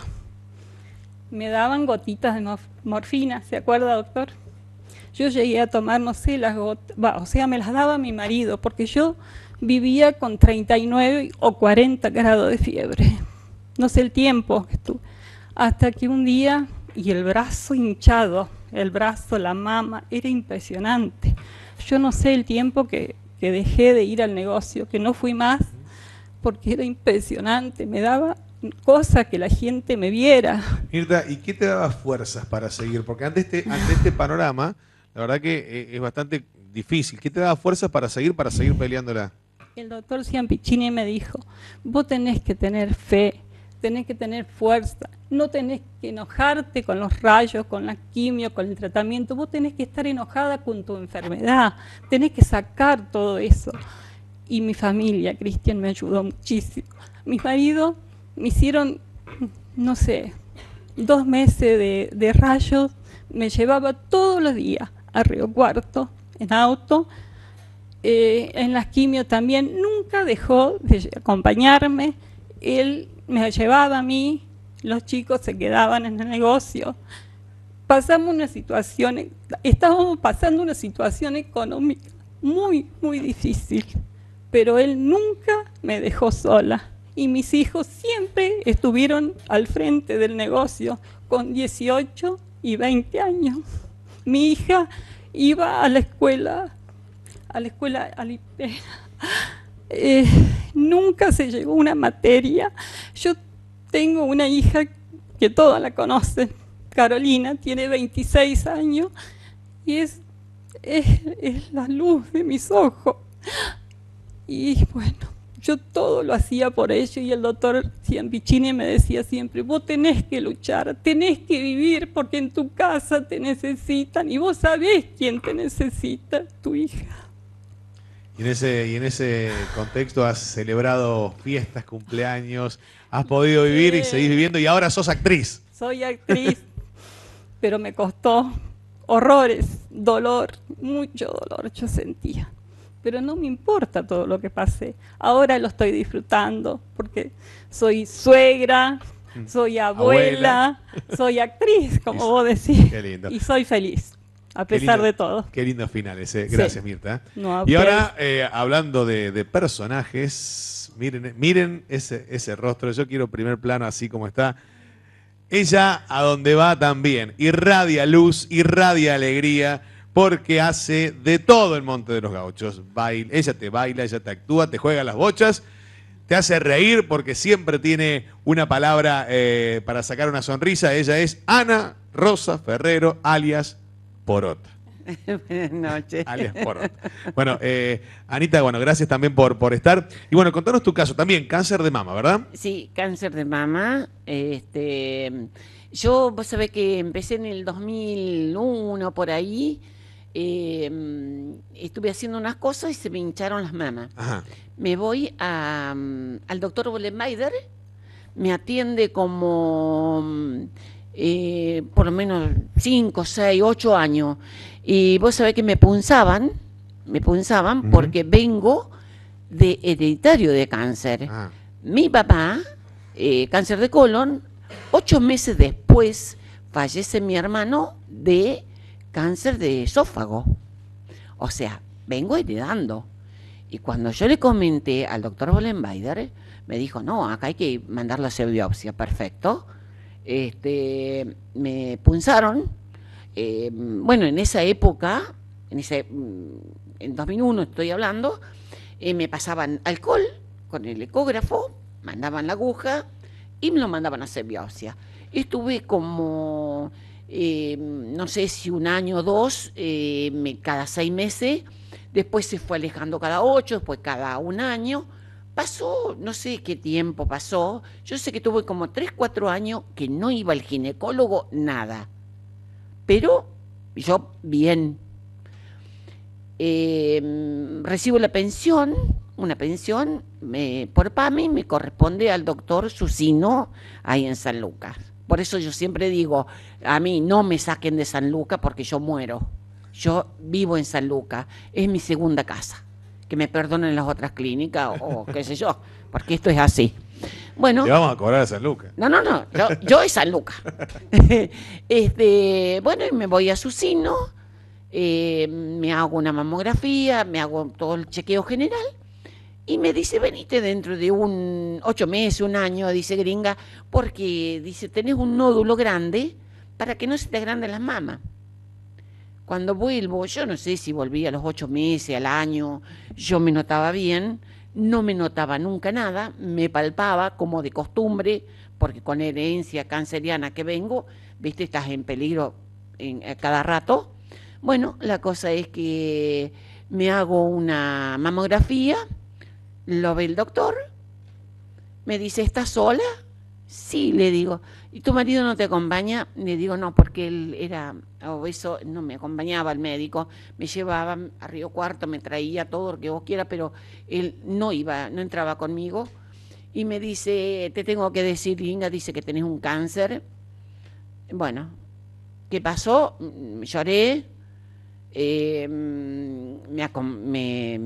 Speaker 9: Me daban gotitas de morfina, ¿se acuerda, doctor? Yo llegué a tomar, no sé, las gotas, o sea, me las daba mi marido, porque yo vivía con 39 o 40 grados de fiebre. No sé el tiempo que estuve. Hasta que un día, y el brazo hinchado, el brazo, la mama, era impresionante. Yo no sé el tiempo que, dejé de ir al negocio, que no fui más, porque era impresionante, me daba cosa que la gente me viera.
Speaker 1: Mirta, ¿y qué te daba fuerzas para seguir? Porque ante este, ante este panorama, la verdad que eh, es bastante difícil. ¿Qué te daba fuerzas para seguir, para seguir peleándola?
Speaker 9: el doctor piccini me dijo, vos tenés que tener fe, tenés que tener fuerza, no tenés que enojarte con los rayos, con la quimio, con el tratamiento, vos tenés que estar enojada con tu enfermedad, tenés que sacar todo eso. Y mi familia, Cristian, me ayudó muchísimo. Mi marido me hicieron, no sé, dos meses de, de rayos, me llevaba todos los días a Río Cuarto en auto, eh, en las quimio también, nunca dejó de acompañarme. Él me llevaba a mí, los chicos se quedaban en el negocio. Pasamos una situación, estábamos pasando una situación económica muy, muy difícil, pero él nunca me dejó sola. Y mis hijos siempre estuvieron al frente del negocio con 18 y 20 años. Mi hija iba a la escuela a la escuela <laughs> eh, nunca se llegó una materia. Yo tengo una hija que todas la conocen, Carolina, tiene 26 años y es, es, la luz de mis ojos. Y bueno, yo todo lo hacía por ello y el doctor Ciambicini me decía siempre, vos tenés que luchar, tenés que vivir porque en tu casa te necesitan y vos sabés quién te necesita, tu hija.
Speaker 1: Y en, ese, y en ese contexto has celebrado fiestas, cumpleaños, has podido vivir y seguís viviendo y ahora sos actriz.
Speaker 9: Soy actriz, pero me costó horrores, dolor, mucho dolor yo sentía. Pero no me importa todo lo que pasé. Ahora lo estoy disfrutando porque soy suegra, mm. soy abuela, soy actriz, como vos decís. Y soy feliz. A pesar de todo. Qué lindos
Speaker 1: finales, gracias Mirta. y ahora, eh, hablando de, personajes, miren, miren ese, rostro, yo quiero primer plano así como está. Ella a donde va también, irradia luz, irradia alegría, porque hace de todo el Monte de los Gauchos. Baila, ella te baila, ella te actúa, te juega las bochas te hace reír porque siempre tiene una palabra eh, para sacar una sonrisa. Ella es Ana Rosa Ferrero, alias Porot. <laughs> Buenas noches. Alias Porot. Bueno, eh, Anita, bueno, gracias también por, por estar. Y bueno, contanos tu caso también, cáncer de mama, ¿verdad?
Speaker 10: Sí, cáncer de mama. Este, yo, vos sabés que empecé en el 2001, por ahí. Em, estuve haciendo unas cosas y se me hincharon las mamas. Me voy mm, al doctor Bolemaider, me atiende como... Mm, eh, por lo menos 5, 6, 8 años. Y vos sabés que me punzaban, me punzaban porque vengo de hereditario de cáncer. Ah. Mi papá, eh, cáncer de colon, ocho meses después fallece mi hermano de cáncer de esófago. O sea, vengo heredando. Y cuando yo le comenté al doctor Bolenbaider, me dijo, no, acá hay que mandarlo a hacer biopsia, perfecto este, me punzaron. Eh, bueno, en esa época, en, ese, mm, en 2001 estoy hablando, eh, me pasaban alcohol con el ecógrafo, mandaban la aguja y me lo mandaban a hacer biopsia. Estuve como, eh, no sé si un año o dos, cada seis meses, después se fue alejando cada ocho, después cada un año Pasó, no sé qué tiempo pasó, yo sé que tuve como 3, 4 años que no iba al ginecólogo, nada. Pero yo bien. Em, recibo la pensión, una pensión me, por PAMI, me corresponde al doctor Susino, ahí en San Lucas. Por eso yo siempre digo, a mí no me saquen de San Lucas porque yo muero. Yo vivo en San Lucas, es mi segunda casa que me perdonen las otras clínicas o, qué sé yo, porque esto es así. Bueno, vamos a
Speaker 1: cobrar a San Lucas.
Speaker 10: No, no, no, yo, yo es San Lucas.
Speaker 1: <laughs>
Speaker 10: este, bueno, y me voy a su sino, eh, me hago una mamografía, me hago todo el chequeo general y me dice, venite dentro de un ocho meses, un año, dice gringa, porque dice, tenés un nódulo grande para que no se te agranden las mamas. Cuando vuelvo, yo no sé si volví a los ocho meses, al año, yo me notaba bien, no me notaba nunca nada, me palpaba como de costumbre, porque con herencia canceriana que vengo, viste, estás en peligro en, cada rato. Bueno, la cosa es que me hago una mamografía, lo ve el doctor, me dice, ¿estás sola? Sí, le digo, ¿y tu marido no te acompaña? Le digo, no, porque él era obeso, no me acompañaba al médico, me llevaba a Río Cuarto, me traía todo lo que vos quieras, pero él no iba, no entraba conmigo. Y me dice, te tengo que decir, Inga, dice que tenés un cáncer. Bueno, ¿qué pasó? Lloré, eh, me, me,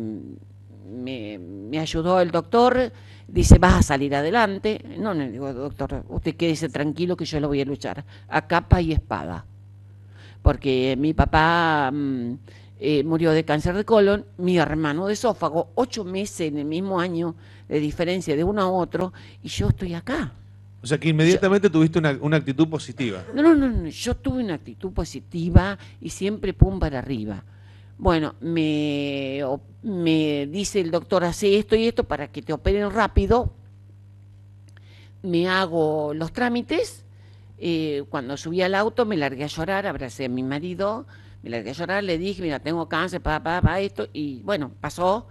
Speaker 10: me ayudó el doctor dice, vas a salir adelante. No, no, digo, doctor, usted quédese tranquilo que yo lo voy a luchar a capa y espada. Porque mi papá mm, eh, murió de cáncer de colon, mi hermano de esófago, ocho meses en el mismo año de diferencia de uno a otro, y yo estoy acá.
Speaker 1: O sea que inmediatamente tuviste una, actitud positiva.
Speaker 10: No, no, no, no, yo tuve una actitud positiva y siempre pum para arriba bueno, me, me dice el doctor, hace esto y esto para que te operen rápido, me hago los trámites. Eh, cuando subí al auto me largué a llorar, abracé a mi marido, me largué a llorar, le dije, mira, tengo cáncer, para, pa, esto, y bueno, pasó.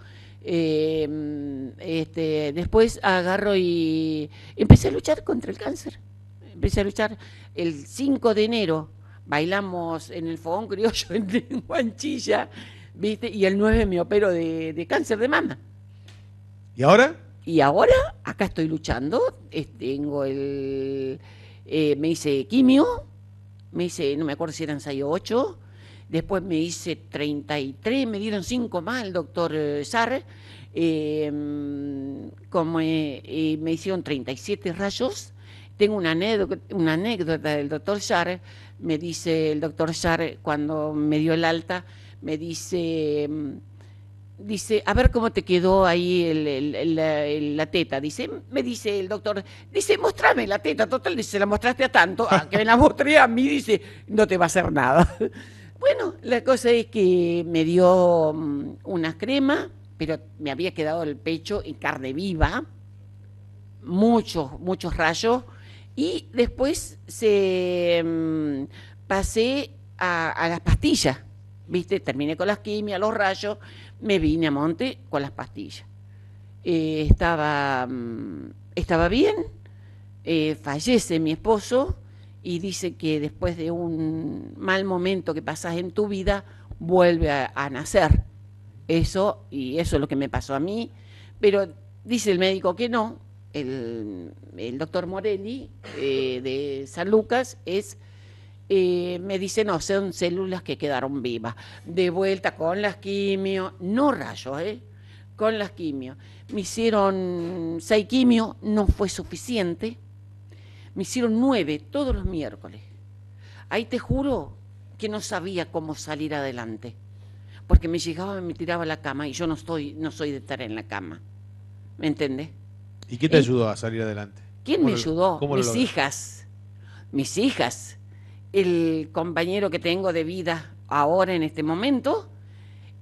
Speaker 10: Em, este, después agarro y empecé a luchar contra el cáncer. Empecé a luchar el 5 de enero bailamos en el fogón criollo <laughs> en Guanchilla, ¿viste? Y el 9 me opero de, cáncer de mama. ¿Y ahora? Y ahora acá estoy luchando, tengo el... Eh, me hice quimio, me hice, no me acuerdo si eran ensayo o 8, después me hice 33, me dieron 5 más el doctor Char, eh, em, como eh, me hicieron 37 rayos. Tengo una anécdota, una anécdota del doctor Sarre me dice el doctor Char, cuando me dio el alta, me dice, mm, dice, a ver cómo te quedó ahí el, la teta. Dice, me dice el doctor, dice, mostrame la teta, total, dice, la mostraste a tanto, que me la mostré a mí, dice, no te va a hacer nada. <laughs> Bueno, la cosa es que me dio mm, una crema, pero me había quedado el pecho en carne viva, muchos, muchos rayos, y después se mm, pasé a, las pastillas, ¿viste? Terminé con las quimias, los rayos, me vine a monte con las pastillas. Eh, estaba, mm, estaba bien, eh, fallece mi esposo y dice que después de un mal momento que pasas en tu vida, vuelve a, a nacer. Eso, y eso es lo que me pasó a mí, pero dice el médico que no, el, doctor Morelli eh, de San Lucas es... Eh, me dice, no, son células que quedaron vivas. De vuelta con las quimio, no rayos, ¿eh? Con las quimio. Me hicieron seis quimio, no fue suficiente. Me hicieron nueve todos los miércoles. Ahí te juro que no sabía cómo salir adelante. Porque me llegaba, y me tiraba a la cama y yo no, estoy, no soy de estar en la cama. ¿Me entiendes?
Speaker 1: ¿Y qué te ayudó a salir adelante? ¿Quién me ayudó? Mis
Speaker 10: hijas, mis hijas, el compañero que tengo de vida ahora en este momento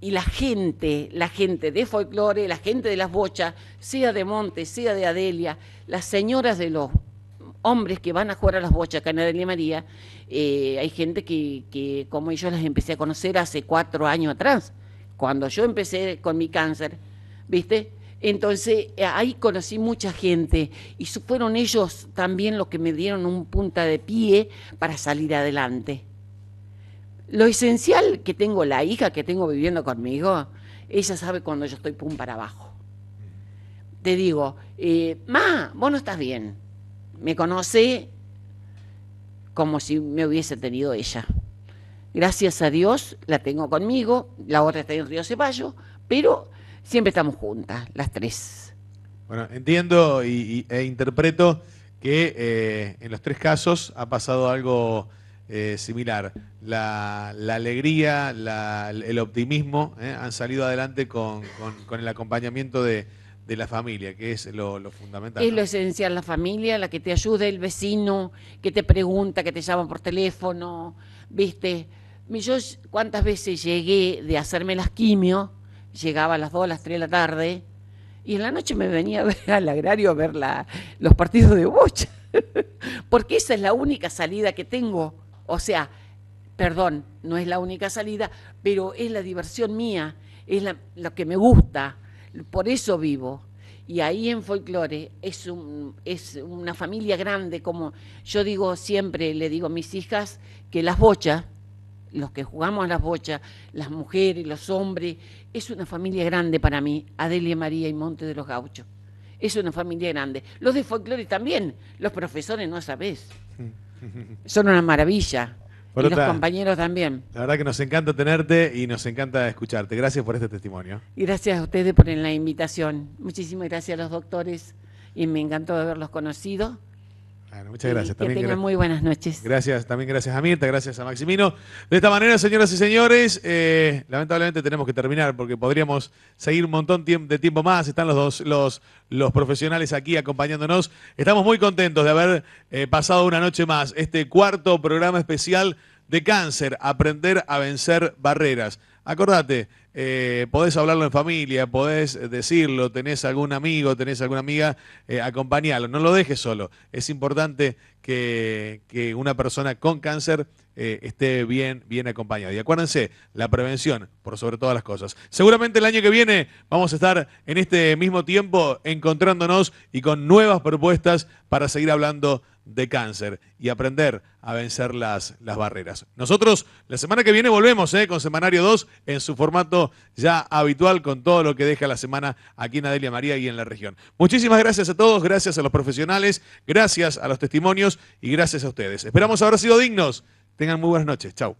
Speaker 10: y la gente, la gente de folclore, la gente de las bochas, sea de Monte, sea de Adelia, las señoras de los hombres que van a jugar a las bochas acá en Adelia María, eh, hay gente que, que, como yo las empecé a conocer hace cuatro años atrás, cuando yo empecé con mi cáncer, ¿viste? Entonces eh, ahí conocí mucha gente y fueron ellos también los que me dieron un punta de pie para salir adelante. Lo esencial que tengo la hija que tengo viviendo conmigo, ella sabe cuando yo estoy pum para abajo. Te digo, eh, ma, vos no estás bien. Me conoce como si me hubiese tenido ella. Gracias a Dios la tengo conmigo, la otra está en Río Ceballos, pero siempre estamos juntas, las tres.
Speaker 1: Bueno, entiendo y, e interpreto que eh, en los tres casos ha pasado algo eh, similar. La, alegría, el optimismo eh, han salido adelante con, el acompañamiento de, la familia, que es lo, fundamental. Es lo esencial,
Speaker 10: la familia, la que te ayude, el vecino, que te pregunta, que te llama por teléfono, ¿viste? Yo cuántas veces llegué de hacerme las quimio llegaba a las 2, a las 3 de la tarde, y en la noche me venía a al agrario a ver los partidos de bocha, <laughs> porque esa es la única salida que tengo. O sea, perdón, no es la única salida, pero es la diversión mía, es la, lo que me gusta, por eso vivo. Y ahí en folclore es, un, es una familia grande, como yo digo siempre, le digo a mis hijas, que las bochas los que jugamos a las bochas, las mujeres, los hombres, es una familia grande para mí, Adelia María y Monte de los Gauchos. Es una familia grande. Los de folclore también, los profesores no sabés. <laughs> Son una maravilla. y los compañeros también.
Speaker 1: La verdad que nos encanta tenerte y nos encanta escucharte. Gracias por este testimonio.
Speaker 10: Y gracias a ustedes por la invitación. Muchísimas gracias a los doctores y me encantó haberlos conocido
Speaker 1: muchas gracias. También muy buenas noches. Gracias, también gracias a Mirta, gracias a Maximino. De esta manera, señoras y señores, eh, lamentablemente tenemos que terminar porque podríamos seguir un montón de tiempo más. Están los dos, los, los profesionales aquí acompañándonos. Estamos muy contentos de haber eh, pasado una noche más. Este cuarto programa especial de cáncer, aprender a vencer barreras. Acordate, eh, podés hablarlo en familia, podés decirlo, tenés algún amigo, tenés alguna amiga, eh, acompañalo, no lo dejes solo. Es importante que, una persona con cáncer eh, esté bien, bien acompañada. Y acuérdense, la prevención, por sobre todas las cosas. Seguramente el año que viene vamos a estar en este mismo tiempo encontrándonos y con nuevas propuestas para seguir hablando de cáncer y aprender a vencer las, las barreras. Nosotros la semana que viene volvemos eh, con Semanario 2 en su formato ya habitual con todo lo que deja la semana aquí en Adelia María y en la región. Muchísimas gracias a todos, gracias a los profesionales, gracias a los testimonios y gracias a ustedes. Esperamos haber sido dignos. Tengan muy buenas noches. Chau.